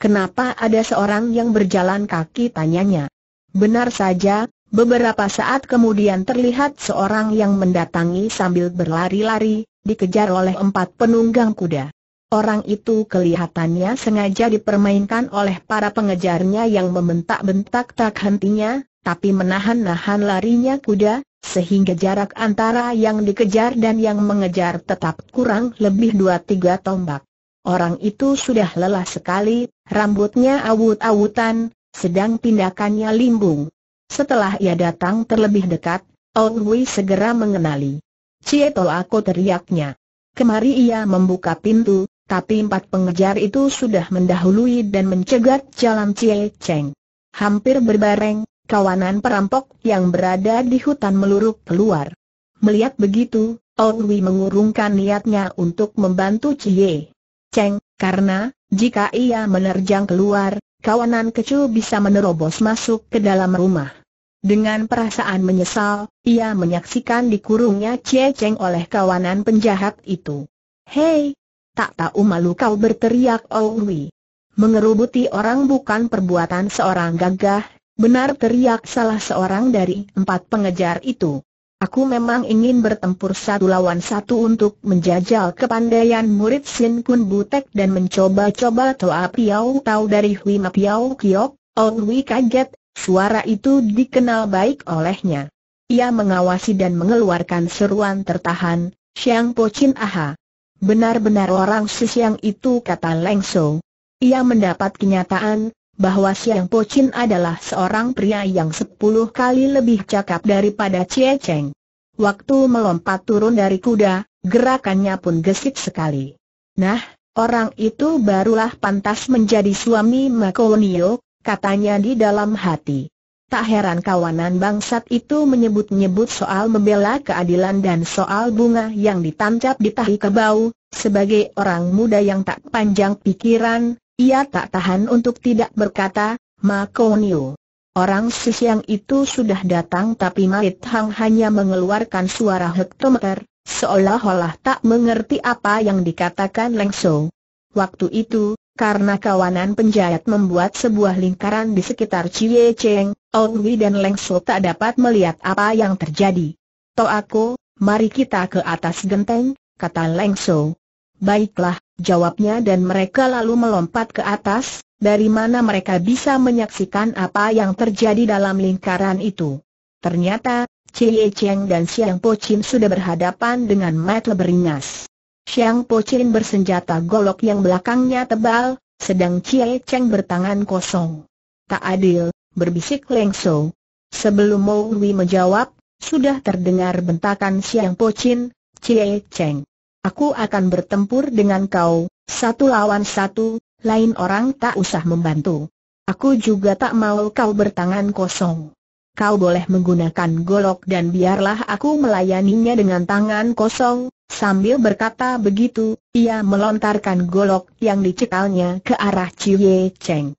kenapa ada seorang yang berjalan kaki tanyanya? Benar saja, Beberapa saat kemudian terlihat seorang yang mendatangi sambil berlari-lari, dikejar oleh empat penunggang kuda. Orang itu kelihatannya sengaja dipermainkan oleh para pengejarnya yang membentak-bentak tak hentinya, tapi menahan-nahan larinya kuda, sehingga jarak antara yang dikejar dan yang mengejar tetap kurang lebih dua-tiga tombak. Orang itu sudah lelah sekali, rambutnya awut-awutan, sedang tindakannya limbung. Setelah ia datang terlebih dekat, Ong Wei segera mengenali. Cieto aku teriaknya. Kemari ia membuka pintu, tapi empat pengejar itu sudah mendahului dan mencegat jalan Cie Cheng. Hampir berbareng, kawanan perampok yang berada di hutan meluruk keluar. Melihat begitu, Owi mengurungkan niatnya untuk membantu Cie Cheng, karena, jika ia menerjang keluar, kawanan kecil bisa menerobos masuk ke dalam rumah. Dengan perasaan menyesal, ia menyaksikan dikurungnya Cie Cheng oleh kawanan penjahat itu. Hei, tak tahu malu kau berteriak Owi. Oh Mengerubuti orang bukan perbuatan seorang gagah, benar teriak salah seorang dari empat pengejar itu. Aku memang ingin bertempur satu lawan satu untuk menjajal kepandaian murid Sin Kun Butek dan mencoba-coba Toa Piau Tau dari Hui Ma Piau Kiok, oh kaget, suara itu dikenal baik olehnya. Ia mengawasi dan mengeluarkan seruan tertahan, Siang Pochin Aha. Benar-benar orang Siang itu kata Leng So. Ia mendapat kenyataan, bahwa Siang Pochin adalah seorang pria yang sepuluh kali lebih cakap daripada Cie Cheng. Waktu melompat turun dari kuda, gerakannya pun gesit sekali. Nah, orang itu barulah pantas menjadi suami Makonio, katanya di dalam hati. Tak heran kawanan bangsat itu menyebut-nyebut soal membela keadilan dan soal bunga yang ditancap di tahi kebau, sebagai orang muda yang tak panjang pikiran, ia tak tahan untuk tidak berkata, Ma Konyo. Orang siang itu sudah datang tapi Marit Hang hanya mengeluarkan suara hektometer, seolah-olah tak mengerti apa yang dikatakan Leng So. Waktu itu, karena kawanan penjahat membuat sebuah lingkaran di sekitar Chie Cheng, Wi dan Leng Su tak dapat melihat apa yang terjadi. To aku, mari kita ke atas genteng, kata Leng Su. Baiklah, jawabnya dan mereka lalu melompat ke atas, dari mana mereka bisa menyaksikan apa yang terjadi dalam lingkaran itu. Ternyata, Cie Cheng dan Xiang Po Chin sudah berhadapan dengan Matt beringas. Xiang Po Chin bersenjata golok yang belakangnya tebal, sedang Cie Cheng bertangan kosong. Tak adil, berbisik Leng So. Sebelum Mo Lui menjawab, sudah terdengar bentakan Siang Pochin, Cie Cheng. Aku akan bertempur dengan kau, satu lawan satu, lain orang tak usah membantu. Aku juga tak mau kau bertangan kosong. Kau boleh menggunakan golok dan biarlah aku melayaninya dengan tangan kosong, Sambil berkata begitu, ia melontarkan golok yang dicekalnya ke arah Cie Cheng.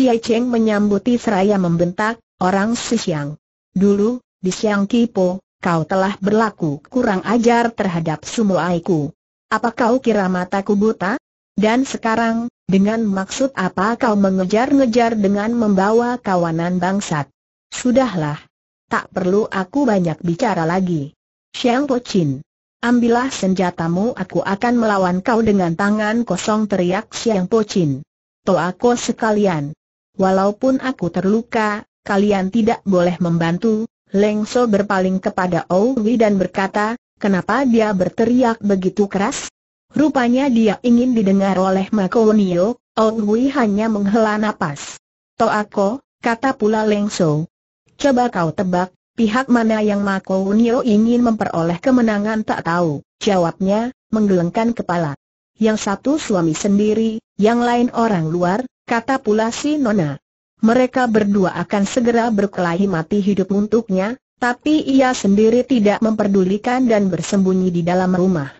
Cai Cheng menyambuti seraya membentak, orang Siang. Dulu, di Siang Kipo, kau telah berlaku kurang ajar terhadap semua aku. Apa kau kira mataku buta? Dan sekarang, dengan maksud apa kau mengejar-ngejar dengan membawa kawanan bangsat? Sudahlah. Tak perlu aku banyak bicara lagi. Siang Po Chin. Ambillah senjatamu aku akan melawan kau dengan tangan kosong teriak Siang Po Chin. Toako sekalian. Walaupun aku terluka, kalian tidak boleh membantu. Leng So berpaling kepada Owi dan berkata, kenapa dia berteriak begitu keras? Rupanya dia ingin didengar oleh Makonio, Owi hanya menghela nafas. Toako, kata pula Leng So. Coba kau tebak, pihak mana yang Makonio ingin memperoleh kemenangan tak tahu, jawabnya, menggelengkan kepala. Yang satu suami sendiri, yang lain orang luar, kata pula si Nona. Mereka berdua akan segera berkelahi mati hidup untuknya, tapi ia sendiri tidak memperdulikan dan bersembunyi di dalam rumah.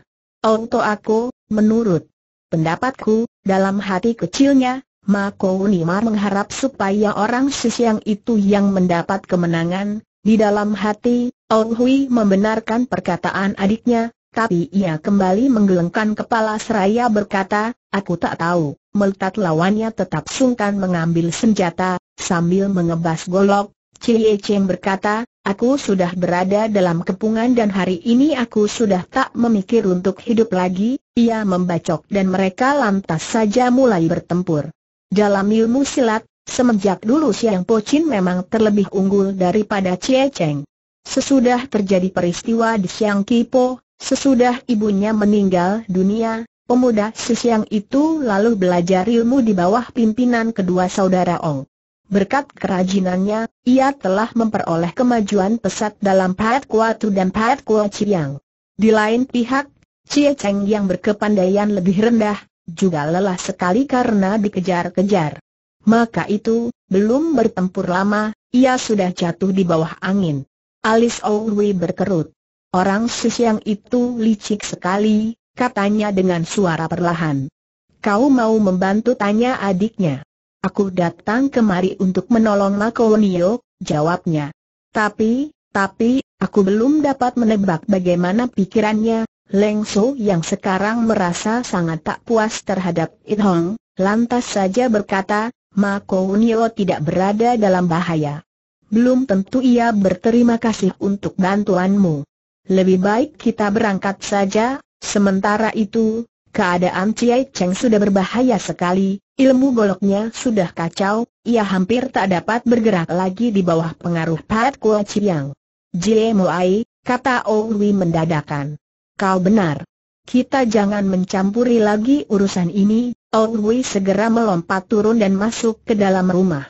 Untuk aku, menurut pendapatku, dalam hati kecilnya, Mako Unimar mengharap supaya orang siang itu yang mendapat kemenangan, di dalam hati, Ong Hui membenarkan perkataan adiknya, tapi ia kembali menggelengkan kepala seraya berkata, aku tak tahu melihat lawannya tetap sungkan mengambil senjata, sambil mengebas golok, Cie Cheng berkata, aku sudah berada dalam kepungan dan hari ini aku sudah tak memikir untuk hidup lagi, ia membacok dan mereka lantas saja mulai bertempur. Dalam ilmu silat, semenjak dulu Siang Pochin memang terlebih unggul daripada Cie Cheng. Sesudah terjadi peristiwa di Siang Kipo, sesudah ibunya meninggal dunia, Pemuda Sisiang itu lalu belajar ilmu di bawah pimpinan kedua saudara Ong. Berkat kerajinannya, ia telah memperoleh kemajuan pesat dalam Pat Kua Tu dan Pat Kua Chiang. Di lain pihak, Cie Cheng yang berkepandaian lebih rendah, juga lelah sekali karena dikejar-kejar. Maka itu, belum bertempur lama, ia sudah jatuh di bawah angin. Alis Wei berkerut. Orang Sisiang itu licik sekali, katanya dengan suara perlahan. Kau mau membantu tanya adiknya. Aku datang kemari untuk menolong Makonio, jawabnya. Tapi, tapi, aku belum dapat menebak bagaimana pikirannya, Leng So yang sekarang merasa sangat tak puas terhadap It Hong, lantas saja berkata, Ma Kounio tidak berada dalam bahaya. Belum tentu ia berterima kasih untuk bantuanmu. Lebih baik kita berangkat saja, Sementara itu, keadaan Ciai Cheng sudah berbahaya sekali, ilmu goloknya sudah kacau, ia hampir tak dapat bergerak lagi di bawah pengaruh Pat Kuo Chiang. Jie Moai, kata Owi mendadakan. Kau benar. Kita jangan mencampuri lagi urusan ini, Owi segera melompat turun dan masuk ke dalam rumah.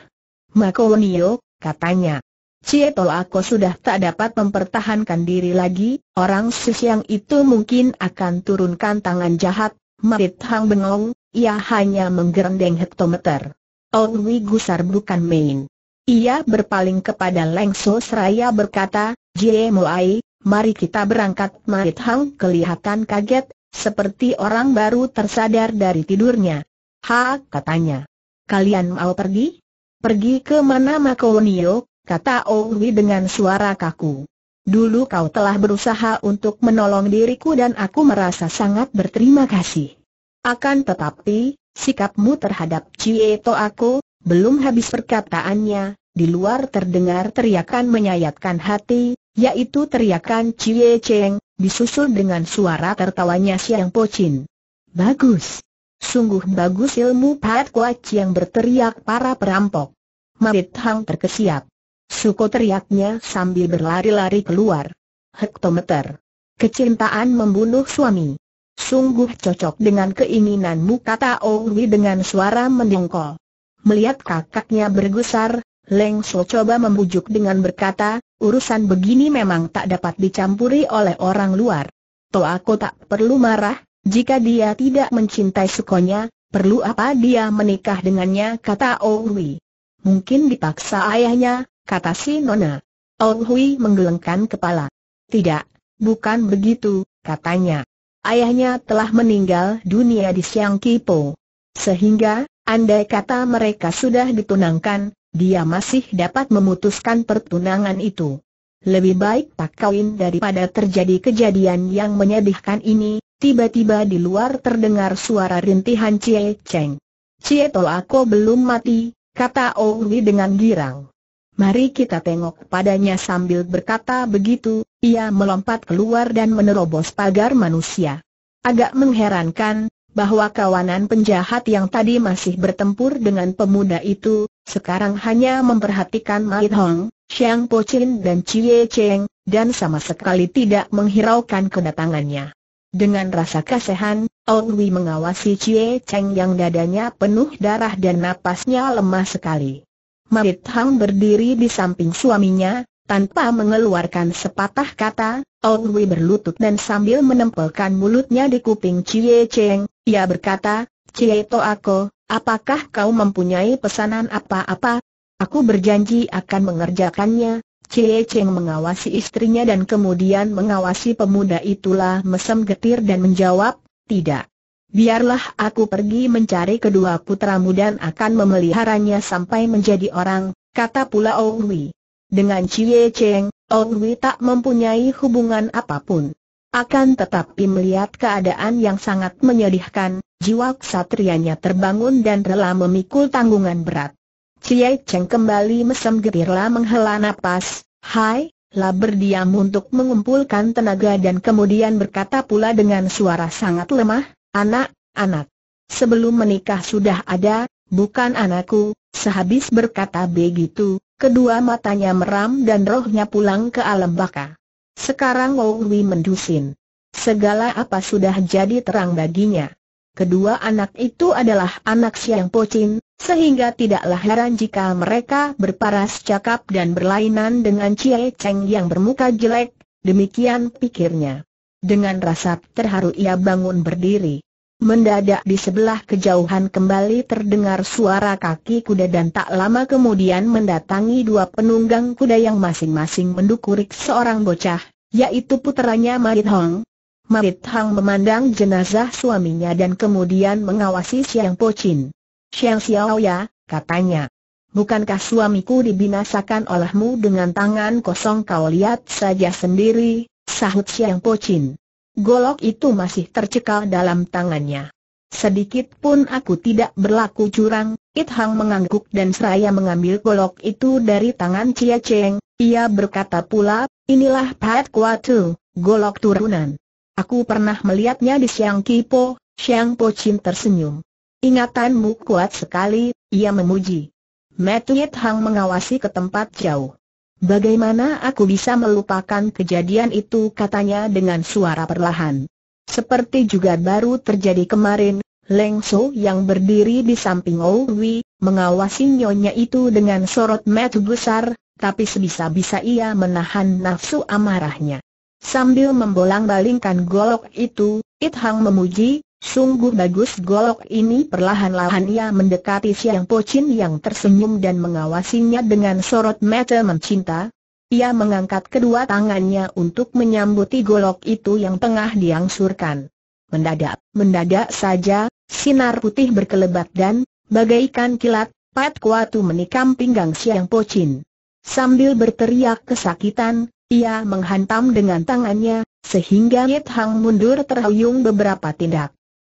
Makonio, katanya. Cieto aku sudah tak dapat mempertahankan diri lagi, orang yang itu mungkin akan turunkan tangan jahat, Marit Hang bengong, ia hanya menggerendeng hektometer. Wi gusar bukan main. Ia berpaling kepada Leng So Seraya berkata, Jie Moai, mari kita berangkat Marit Hang kelihatan kaget, seperti orang baru tersadar dari tidurnya. Ha, katanya. Kalian mau pergi? Pergi ke mana Makonio? kata Owi dengan suara kaku. Dulu kau telah berusaha untuk menolong diriku dan aku merasa sangat berterima kasih. Akan tetapi, sikapmu terhadap Cieto aku, belum habis perkataannya, di luar terdengar teriakan menyayatkan hati, yaitu teriakan Cie Cheng, disusul dengan suara tertawanya Siang Pocin. Bagus. Sungguh bagus ilmu Pat kuat yang berteriak para perampok. Marit Hang terkesiap. Suko teriaknya sambil berlari-lari keluar. Hektometer. Kecintaan membunuh suami. Sungguh cocok dengan keinginanmu kata Owi dengan suara mendengkol. Melihat kakaknya bergusar, Leng So coba membujuk dengan berkata, urusan begini memang tak dapat dicampuri oleh orang luar. Toh aku tak perlu marah, jika dia tidak mencintai sukonya, perlu apa dia menikah dengannya kata Owi. Mungkin dipaksa ayahnya, kata si Nona. Ong Hui menggelengkan kepala. Tidak, bukan begitu, katanya. Ayahnya telah meninggal dunia di Siang Kipo. Sehingga, andai kata mereka sudah ditunangkan, dia masih dapat memutuskan pertunangan itu. Lebih baik tak Kawin daripada terjadi kejadian yang menyedihkan ini, tiba-tiba di luar terdengar suara rintihan Cie Cheng. Cie Tol aku belum mati, kata Ong Hui dengan girang. Mari kita tengok padanya sambil berkata begitu, ia melompat keluar dan menerobos pagar manusia. Agak mengherankan, bahwa kawanan penjahat yang tadi masih bertempur dengan pemuda itu, sekarang hanya memperhatikan Mai Hong, Xiang Po Chin dan Chie Cheng, dan sama sekali tidak menghiraukan kedatangannya. Dengan rasa kasihan, Ong Wei mengawasi Chie Cheng yang dadanya penuh darah dan napasnya lemah sekali. Mabit Hang berdiri di samping suaminya, tanpa mengeluarkan sepatah kata, Ong Hui berlutut dan sambil menempelkan mulutnya di kuping Cie Cheng, ia berkata, Cie To Ako, apakah kau mempunyai pesanan apa-apa? Aku berjanji akan mengerjakannya, Cie Cheng mengawasi istrinya dan kemudian mengawasi pemuda itulah mesem getir dan menjawab, tidak. Biarlah aku pergi mencari kedua putramu dan akan memeliharanya sampai menjadi orang, kata pula Owi. Dengan Cie Cheng, Owi tak mempunyai hubungan apapun. Akan tetapi melihat keadaan yang sangat menyedihkan, jiwa ksatrianya terbangun dan rela memikul tanggungan berat. Cie Cheng kembali mesem getirlah menghela napas, Hai, lah berdiam untuk mengumpulkan tenaga dan kemudian berkata pula dengan suara sangat lemah, Anak-anak. Sebelum menikah sudah ada, bukan anakku, sehabis berkata begitu, kedua matanya meram dan rohnya pulang ke alam baka. Sekarang Wowi mendusin. Segala apa sudah jadi terang baginya. Kedua anak itu adalah anak Siang Pocin, sehingga tidaklah heran jika mereka berparas cakap dan berlainan dengan Cie Cheng yang bermuka jelek, demikian pikirnya. Dengan rasa terharu ia bangun berdiri. Mendadak di sebelah kejauhan kembali terdengar suara kaki kuda dan tak lama kemudian mendatangi dua penunggang kuda yang masing-masing mendukurik seorang bocah, yaitu puteranya Marit Hong. Marit Hong memandang jenazah suaminya dan kemudian mengawasi Siang Pochin. Siang Xiao ya, katanya. Bukankah suamiku dibinasakan olehmu dengan tangan kosong kau lihat saja sendiri, sahut Siang Pocin. Golok itu masih tercekal dalam tangannya. Sedikit pun aku tidak berlaku curang, It Hang mengangguk dan seraya mengambil golok itu dari tangan Cia Cheng, ia berkata pula, inilah Pat Tu, golok turunan. Aku pernah melihatnya di Siang Kipo, Siang Pochin tersenyum. Ingatanmu kuat sekali, ia memuji. Metu It Hang mengawasi ke tempat jauh. Bagaimana aku bisa melupakan kejadian itu katanya dengan suara perlahan. Seperti juga baru terjadi kemarin, Leng So yang berdiri di samping Owi, mengawasi nyonya itu dengan sorot mata besar, tapi sebisa-bisa ia menahan nafsu amarahnya. Sambil membolang-balingkan golok itu, It Hang memuji, Sungguh bagus golok ini perlahan-lahan ia mendekati Siang Pocin yang tersenyum dan mengawasinya dengan sorot mata mencinta. Ia mengangkat kedua tangannya untuk menyambuti golok itu yang tengah diangsurkan. Mendadak, mendadak saja, sinar putih berkelebat dan, bagaikan kilat, Pat Kuatu menikam pinggang Siang Pocin. Sambil berteriak kesakitan, ia menghantam dengan tangannya, sehingga Yit Hang mundur terhuyung beberapa tindak.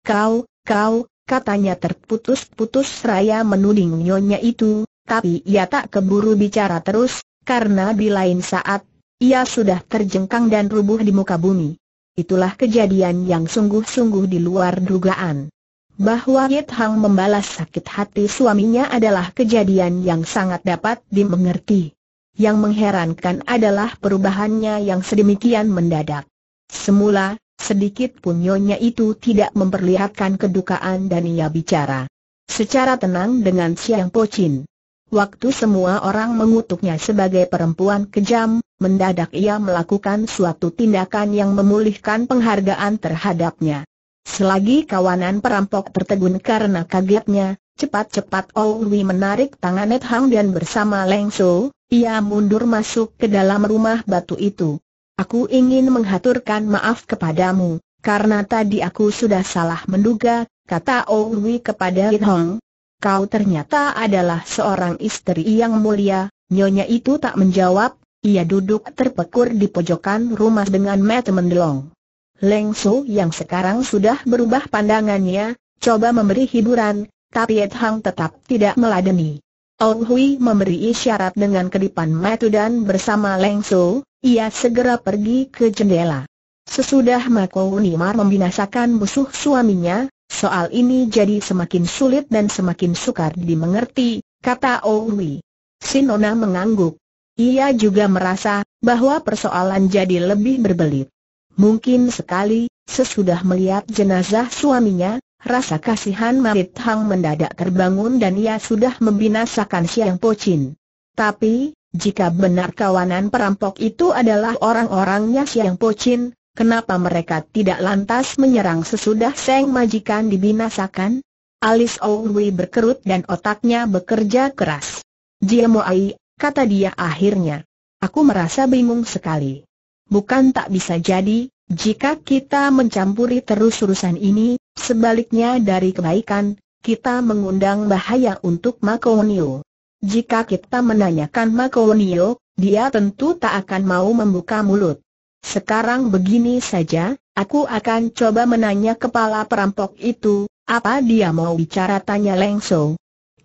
Kau, kau, katanya terputus-putus raya menuding nyonya itu, tapi ia tak keburu bicara terus, karena di lain saat, ia sudah terjengkang dan rubuh di muka bumi. Itulah kejadian yang sungguh-sungguh di luar dugaan. Bahwa Yit Hang membalas sakit hati suaminya adalah kejadian yang sangat dapat dimengerti. Yang mengherankan adalah perubahannya yang sedemikian mendadak. Semula, Sedikit pun nyonya itu tidak memperlihatkan kedukaan dan ia bicara secara tenang dengan Siang Pochin. Waktu semua orang mengutuknya sebagai perempuan kejam, mendadak ia melakukan suatu tindakan yang memulihkan penghargaan terhadapnya. Selagi kawanan perampok tertegun karena kagetnya, cepat-cepat Owi menarik tangan Net Hang dan bersama Leng So, ia mundur masuk ke dalam rumah batu itu. Aku ingin menghaturkan maaf kepadamu, karena tadi aku sudah salah menduga, kata Owi kepada It Hong. Kau ternyata adalah seorang istri yang mulia, nyonya itu tak menjawab, ia duduk terpekur di pojokan rumah dengan mata mendelong. Leng Su yang sekarang sudah berubah pandangannya, coba memberi hiburan, tapi Ed Hong tetap tidak meladeni. Ong Hui memberi isyarat dengan kedipan mata dan bersama Leng So, ia segera pergi ke jendela. Sesudah Mako Unimar membinasakan musuh suaminya, soal ini jadi semakin sulit dan semakin sukar dimengerti, kata Ong Hui. Sinona mengangguk. Ia juga merasa bahwa persoalan jadi lebih berbelit. Mungkin sekali, sesudah melihat jenazah suaminya, Rasa kasihan Marit Hang mendadak terbangun dan ia sudah membinasakan Siang Pocin. Tapi, jika benar kawanan perampok itu adalah orang-orangnya Siang Pocin, kenapa mereka tidak lantas menyerang sesudah Seng Majikan dibinasakan? Alis Oului berkerut dan otaknya bekerja keras. Jiemoai, kata dia akhirnya. Aku merasa bingung sekali. Bukan tak bisa jadi, jika kita mencampuri terus urusan ini, Sebaliknya dari kebaikan, kita mengundang bahaya untuk Makonio. Jika kita menanyakan Makonio, dia tentu tak akan mau membuka mulut. Sekarang begini saja, aku akan coba menanya kepala perampok itu, apa dia mau bicara tanya Lengso.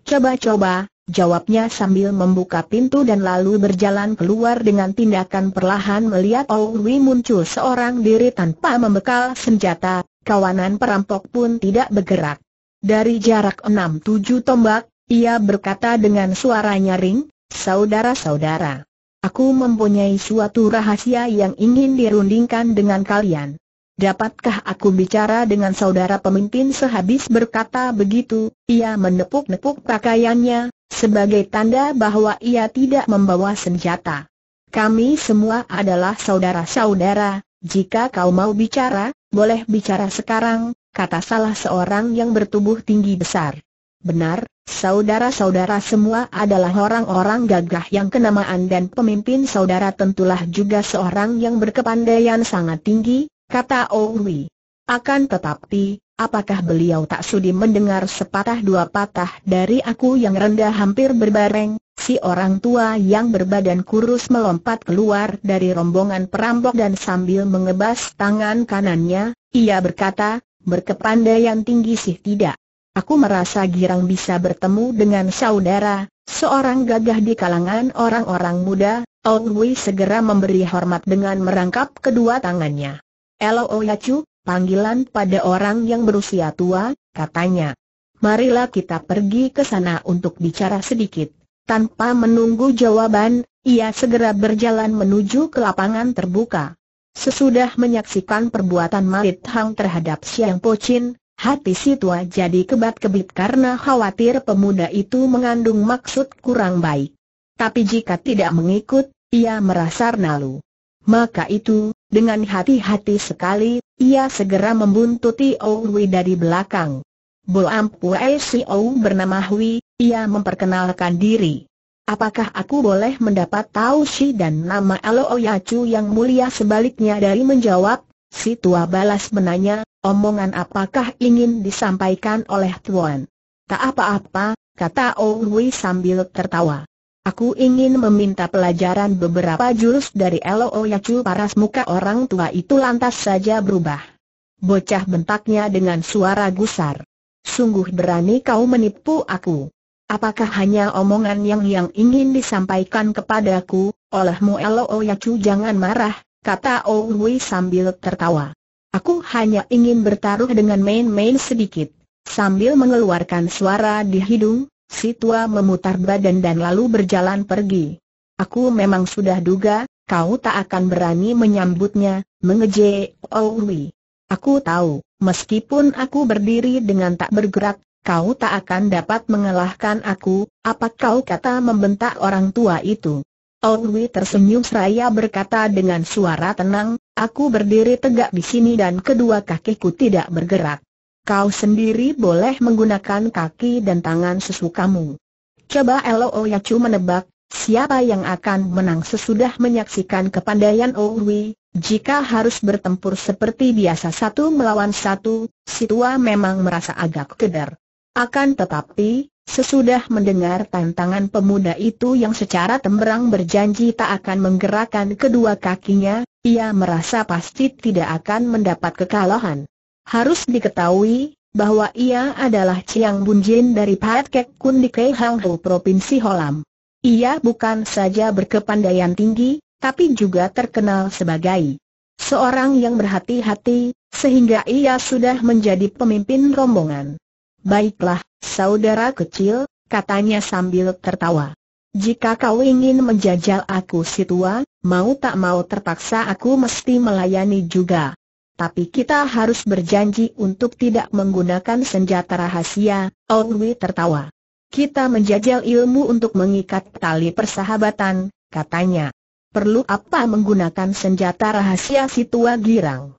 Coba-coba, jawabnya sambil membuka pintu dan lalu berjalan keluar dengan tindakan perlahan melihat Owi muncul seorang diri tanpa membekal senjata, kawanan perampok pun tidak bergerak. Dari jarak enam tujuh tombak, ia berkata dengan suara nyaring, Saudara-saudara, aku mempunyai suatu rahasia yang ingin dirundingkan dengan kalian. Dapatkah aku bicara dengan saudara pemimpin sehabis berkata begitu, ia menepuk-nepuk pakaiannya, sebagai tanda bahwa ia tidak membawa senjata. Kami semua adalah saudara-saudara, jika kau mau bicara, boleh bicara sekarang, kata salah seorang yang bertubuh tinggi besar. Benar, saudara-saudara semua adalah orang-orang gagah yang kenamaan dan pemimpin saudara tentulah juga seorang yang berkepandaian sangat tinggi, kata Owi. Oh Akan tetapi, apakah beliau tak sudi mendengar sepatah dua patah dari aku yang rendah hampir berbareng, si orang tua yang berbadan kurus melompat keluar dari rombongan perampok dan sambil mengebas tangan kanannya, ia berkata, berkepandaian tinggi sih tidak. Aku merasa girang bisa bertemu dengan saudara, seorang gagah di kalangan orang-orang muda, Ong Wei segera memberi hormat dengan merangkap kedua tangannya. Elo oh Yacu, panggilan pada orang yang berusia tua, katanya. Marilah kita pergi ke sana untuk bicara sedikit. Tanpa menunggu jawaban, ia segera berjalan menuju ke lapangan terbuka. Sesudah menyaksikan perbuatan Marit Hang terhadap Siang Pocin, hati si tua jadi kebat-kebit karena khawatir pemuda itu mengandung maksud kurang baik. Tapi jika tidak mengikut, ia merasa nalu. Maka itu, dengan hati-hati sekali, ia segera membuntuti Owi dari belakang. Boam Pue Si Ou bernama Hui, ia memperkenalkan diri. Apakah aku boleh mendapat tahu si dan nama Elo Oyacu yang mulia sebaliknya dari menjawab? Si tua balas menanya, omongan apakah ingin disampaikan oleh tuan? Tak apa-apa, kata Ohui sambil tertawa. Aku ingin meminta pelajaran beberapa jurus dari Elo Oyacu paras muka orang tua itu lantas saja berubah. Bocah bentaknya dengan suara gusar. Sungguh berani kau menipu aku. Apakah hanya omongan yang yang ingin disampaikan kepadaku, olehmu Loo Yacu jangan marah, kata Owi sambil tertawa. Aku hanya ingin bertaruh dengan main-main sedikit. Sambil mengeluarkan suara di hidung, si tua memutar badan dan lalu berjalan pergi. Aku memang sudah duga, kau tak akan berani menyambutnya, mengejek Owi. Aku tahu, meskipun aku berdiri dengan tak bergerak, kau tak akan dapat mengalahkan aku, apa kau kata membentak orang tua itu? Owi tersenyum seraya berkata dengan suara tenang, aku berdiri tegak di sini dan kedua kakiku tidak bergerak. Kau sendiri boleh menggunakan kaki dan tangan sesukamu. Coba Elo Yacu menebak, siapa yang akan menang sesudah menyaksikan kepandaian Owi, jika harus bertempur seperti biasa satu melawan satu, Situa memang merasa agak keder. Akan tetapi, sesudah mendengar tantangan pemuda itu yang secara temberang berjanji tak akan menggerakkan kedua kakinya, ia merasa pasti tidak akan mendapat kekalahan. Harus diketahui, bahwa ia adalah Chiang Bunjin dari Pat Kek Kun di Keihanghu Provinsi Holam. Ia bukan saja berkepandaian tinggi, tapi juga terkenal sebagai seorang yang berhati-hati, sehingga ia sudah menjadi pemimpin rombongan. Baiklah, saudara kecil, katanya sambil tertawa. Jika kau ingin menjajal aku si tua, mau tak mau terpaksa aku mesti melayani juga. Tapi kita harus berjanji untuk tidak menggunakan senjata rahasia, Ongwi tertawa. Kita menjajal ilmu untuk mengikat tali persahabatan, katanya. Perlu apa menggunakan senjata rahasia si tua girang?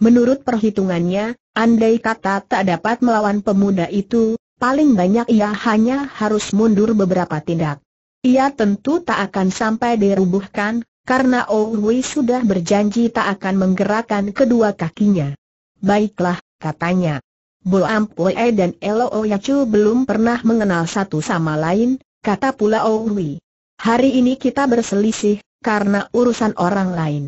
Menurut perhitungannya, Andai kata tak dapat melawan pemuda itu, paling banyak ia hanya harus mundur beberapa tindak. Ia tentu tak akan sampai dirubuhkan, karena Owi oh sudah berjanji tak akan menggerakkan kedua kakinya. Baiklah, katanya. Bo Ampue dan Elo Oyacu oh belum pernah mengenal satu sama lain, kata pula Owi. Oh Hari ini kita berselisih, karena urusan orang lain.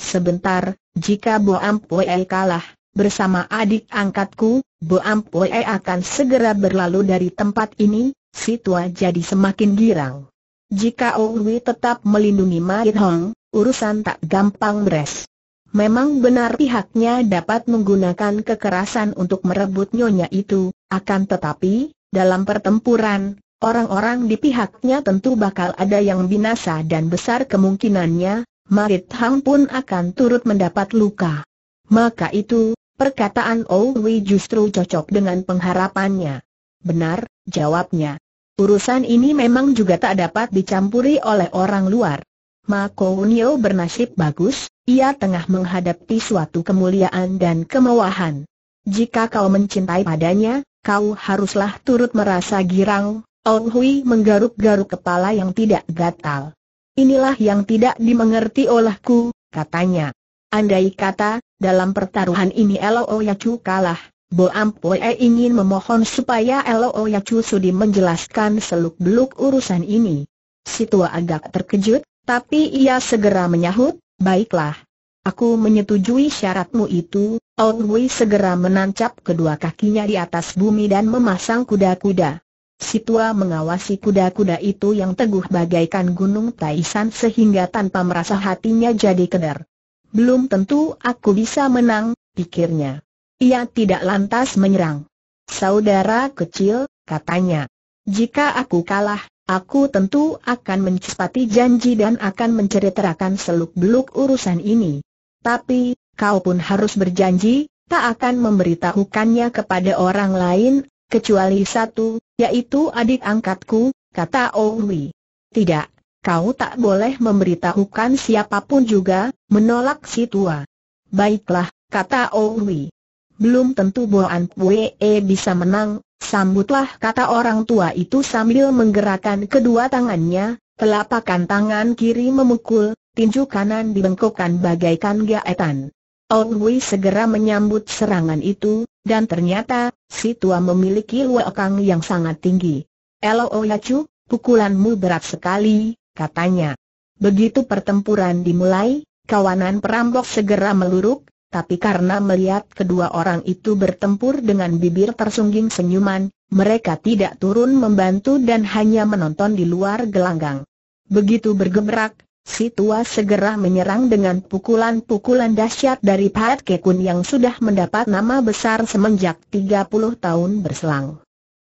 Sebentar, jika Bo Ampue kalah, bersama adik angkatku, Bo Ampue akan segera berlalu dari tempat ini, si tua jadi semakin girang. Jika Owi tetap melindungi Mai Hong, urusan tak gampang beres. Memang benar pihaknya dapat menggunakan kekerasan untuk merebut nyonya itu, akan tetapi, dalam pertempuran, orang-orang di pihaknya tentu bakal ada yang binasa dan besar kemungkinannya, Marit Hang pun akan turut mendapat luka. Maka itu, Perkataan Hui justru cocok dengan pengharapannya. Benar, jawabnya. Urusan ini memang juga tak dapat dicampuri oleh orang luar. Ma Kounio bernasib bagus, ia tengah menghadapi suatu kemuliaan dan kemewahan. Jika kau mencintai padanya, kau haruslah turut merasa girang. Ong Hui menggaruk-garuk kepala yang tidak gatal. Inilah yang tidak dimengerti olehku, katanya. Andai kata, dalam pertaruhan ini Loo Yacu kalah. Bo Ampoe ingin memohon supaya Loo Yacu sudi menjelaskan seluk-beluk urusan ini. Situa agak terkejut, tapi ia segera menyahut, baiklah. Aku menyetujui syaratmu itu, Ong Wei segera menancap kedua kakinya di atas bumi dan memasang kuda-kuda. Situa mengawasi kuda-kuda itu yang teguh bagaikan gunung Taisan sehingga tanpa merasa hatinya jadi kedar. Belum tentu aku bisa menang, pikirnya. Ia tidak lantas menyerang. Saudara kecil, katanya. Jika aku kalah, aku tentu akan mencepati janji dan akan menceritakan seluk-beluk urusan ini. Tapi, kau pun harus berjanji, tak akan memberitahukannya kepada orang lain, kecuali satu, yaitu adik angkatku, kata Owi. Tidak, Kau tak boleh memberitahukan siapapun juga, menolak si tua. Baiklah, kata Owi. Belum tentu Boan Pue e bisa menang, sambutlah kata orang tua itu sambil menggerakkan kedua tangannya, telapakan tangan kiri memukul, tinju kanan dibengkokkan bagaikan gaetan. Owi segera menyambut serangan itu, dan ternyata, si tua memiliki wakang yang sangat tinggi. Elo Oyacu, pukulanmu berat sekali, katanya. Begitu pertempuran dimulai, kawanan perampok segera meluruk, tapi karena melihat kedua orang itu bertempur dengan bibir tersungging senyuman, mereka tidak turun membantu dan hanya menonton di luar gelanggang. Begitu bergebrak, si tua segera menyerang dengan pukulan-pukulan dahsyat dari Pat Kekun yang sudah mendapat nama besar semenjak 30 tahun berselang.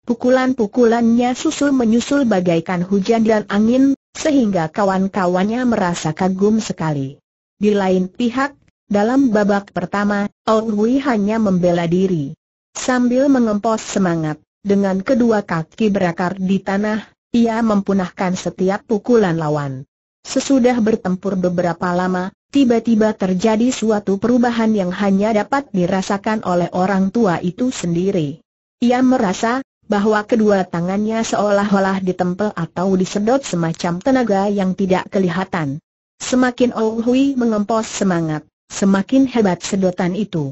Pukulan-pukulannya susul menyusul bagaikan hujan dan angin, sehingga kawan-kawannya merasa kagum sekali. Di lain pihak, dalam babak pertama, Ong Hui hanya membela diri. Sambil mengempos semangat, dengan kedua kaki berakar di tanah, ia mempunahkan setiap pukulan lawan. Sesudah bertempur beberapa lama, tiba-tiba terjadi suatu perubahan yang hanya dapat dirasakan oleh orang tua itu sendiri. Ia merasa, bahwa kedua tangannya seolah-olah ditempel atau disedot semacam tenaga yang tidak kelihatan. Semakin Ouhui Hui mengempos semangat, semakin hebat sedotan itu.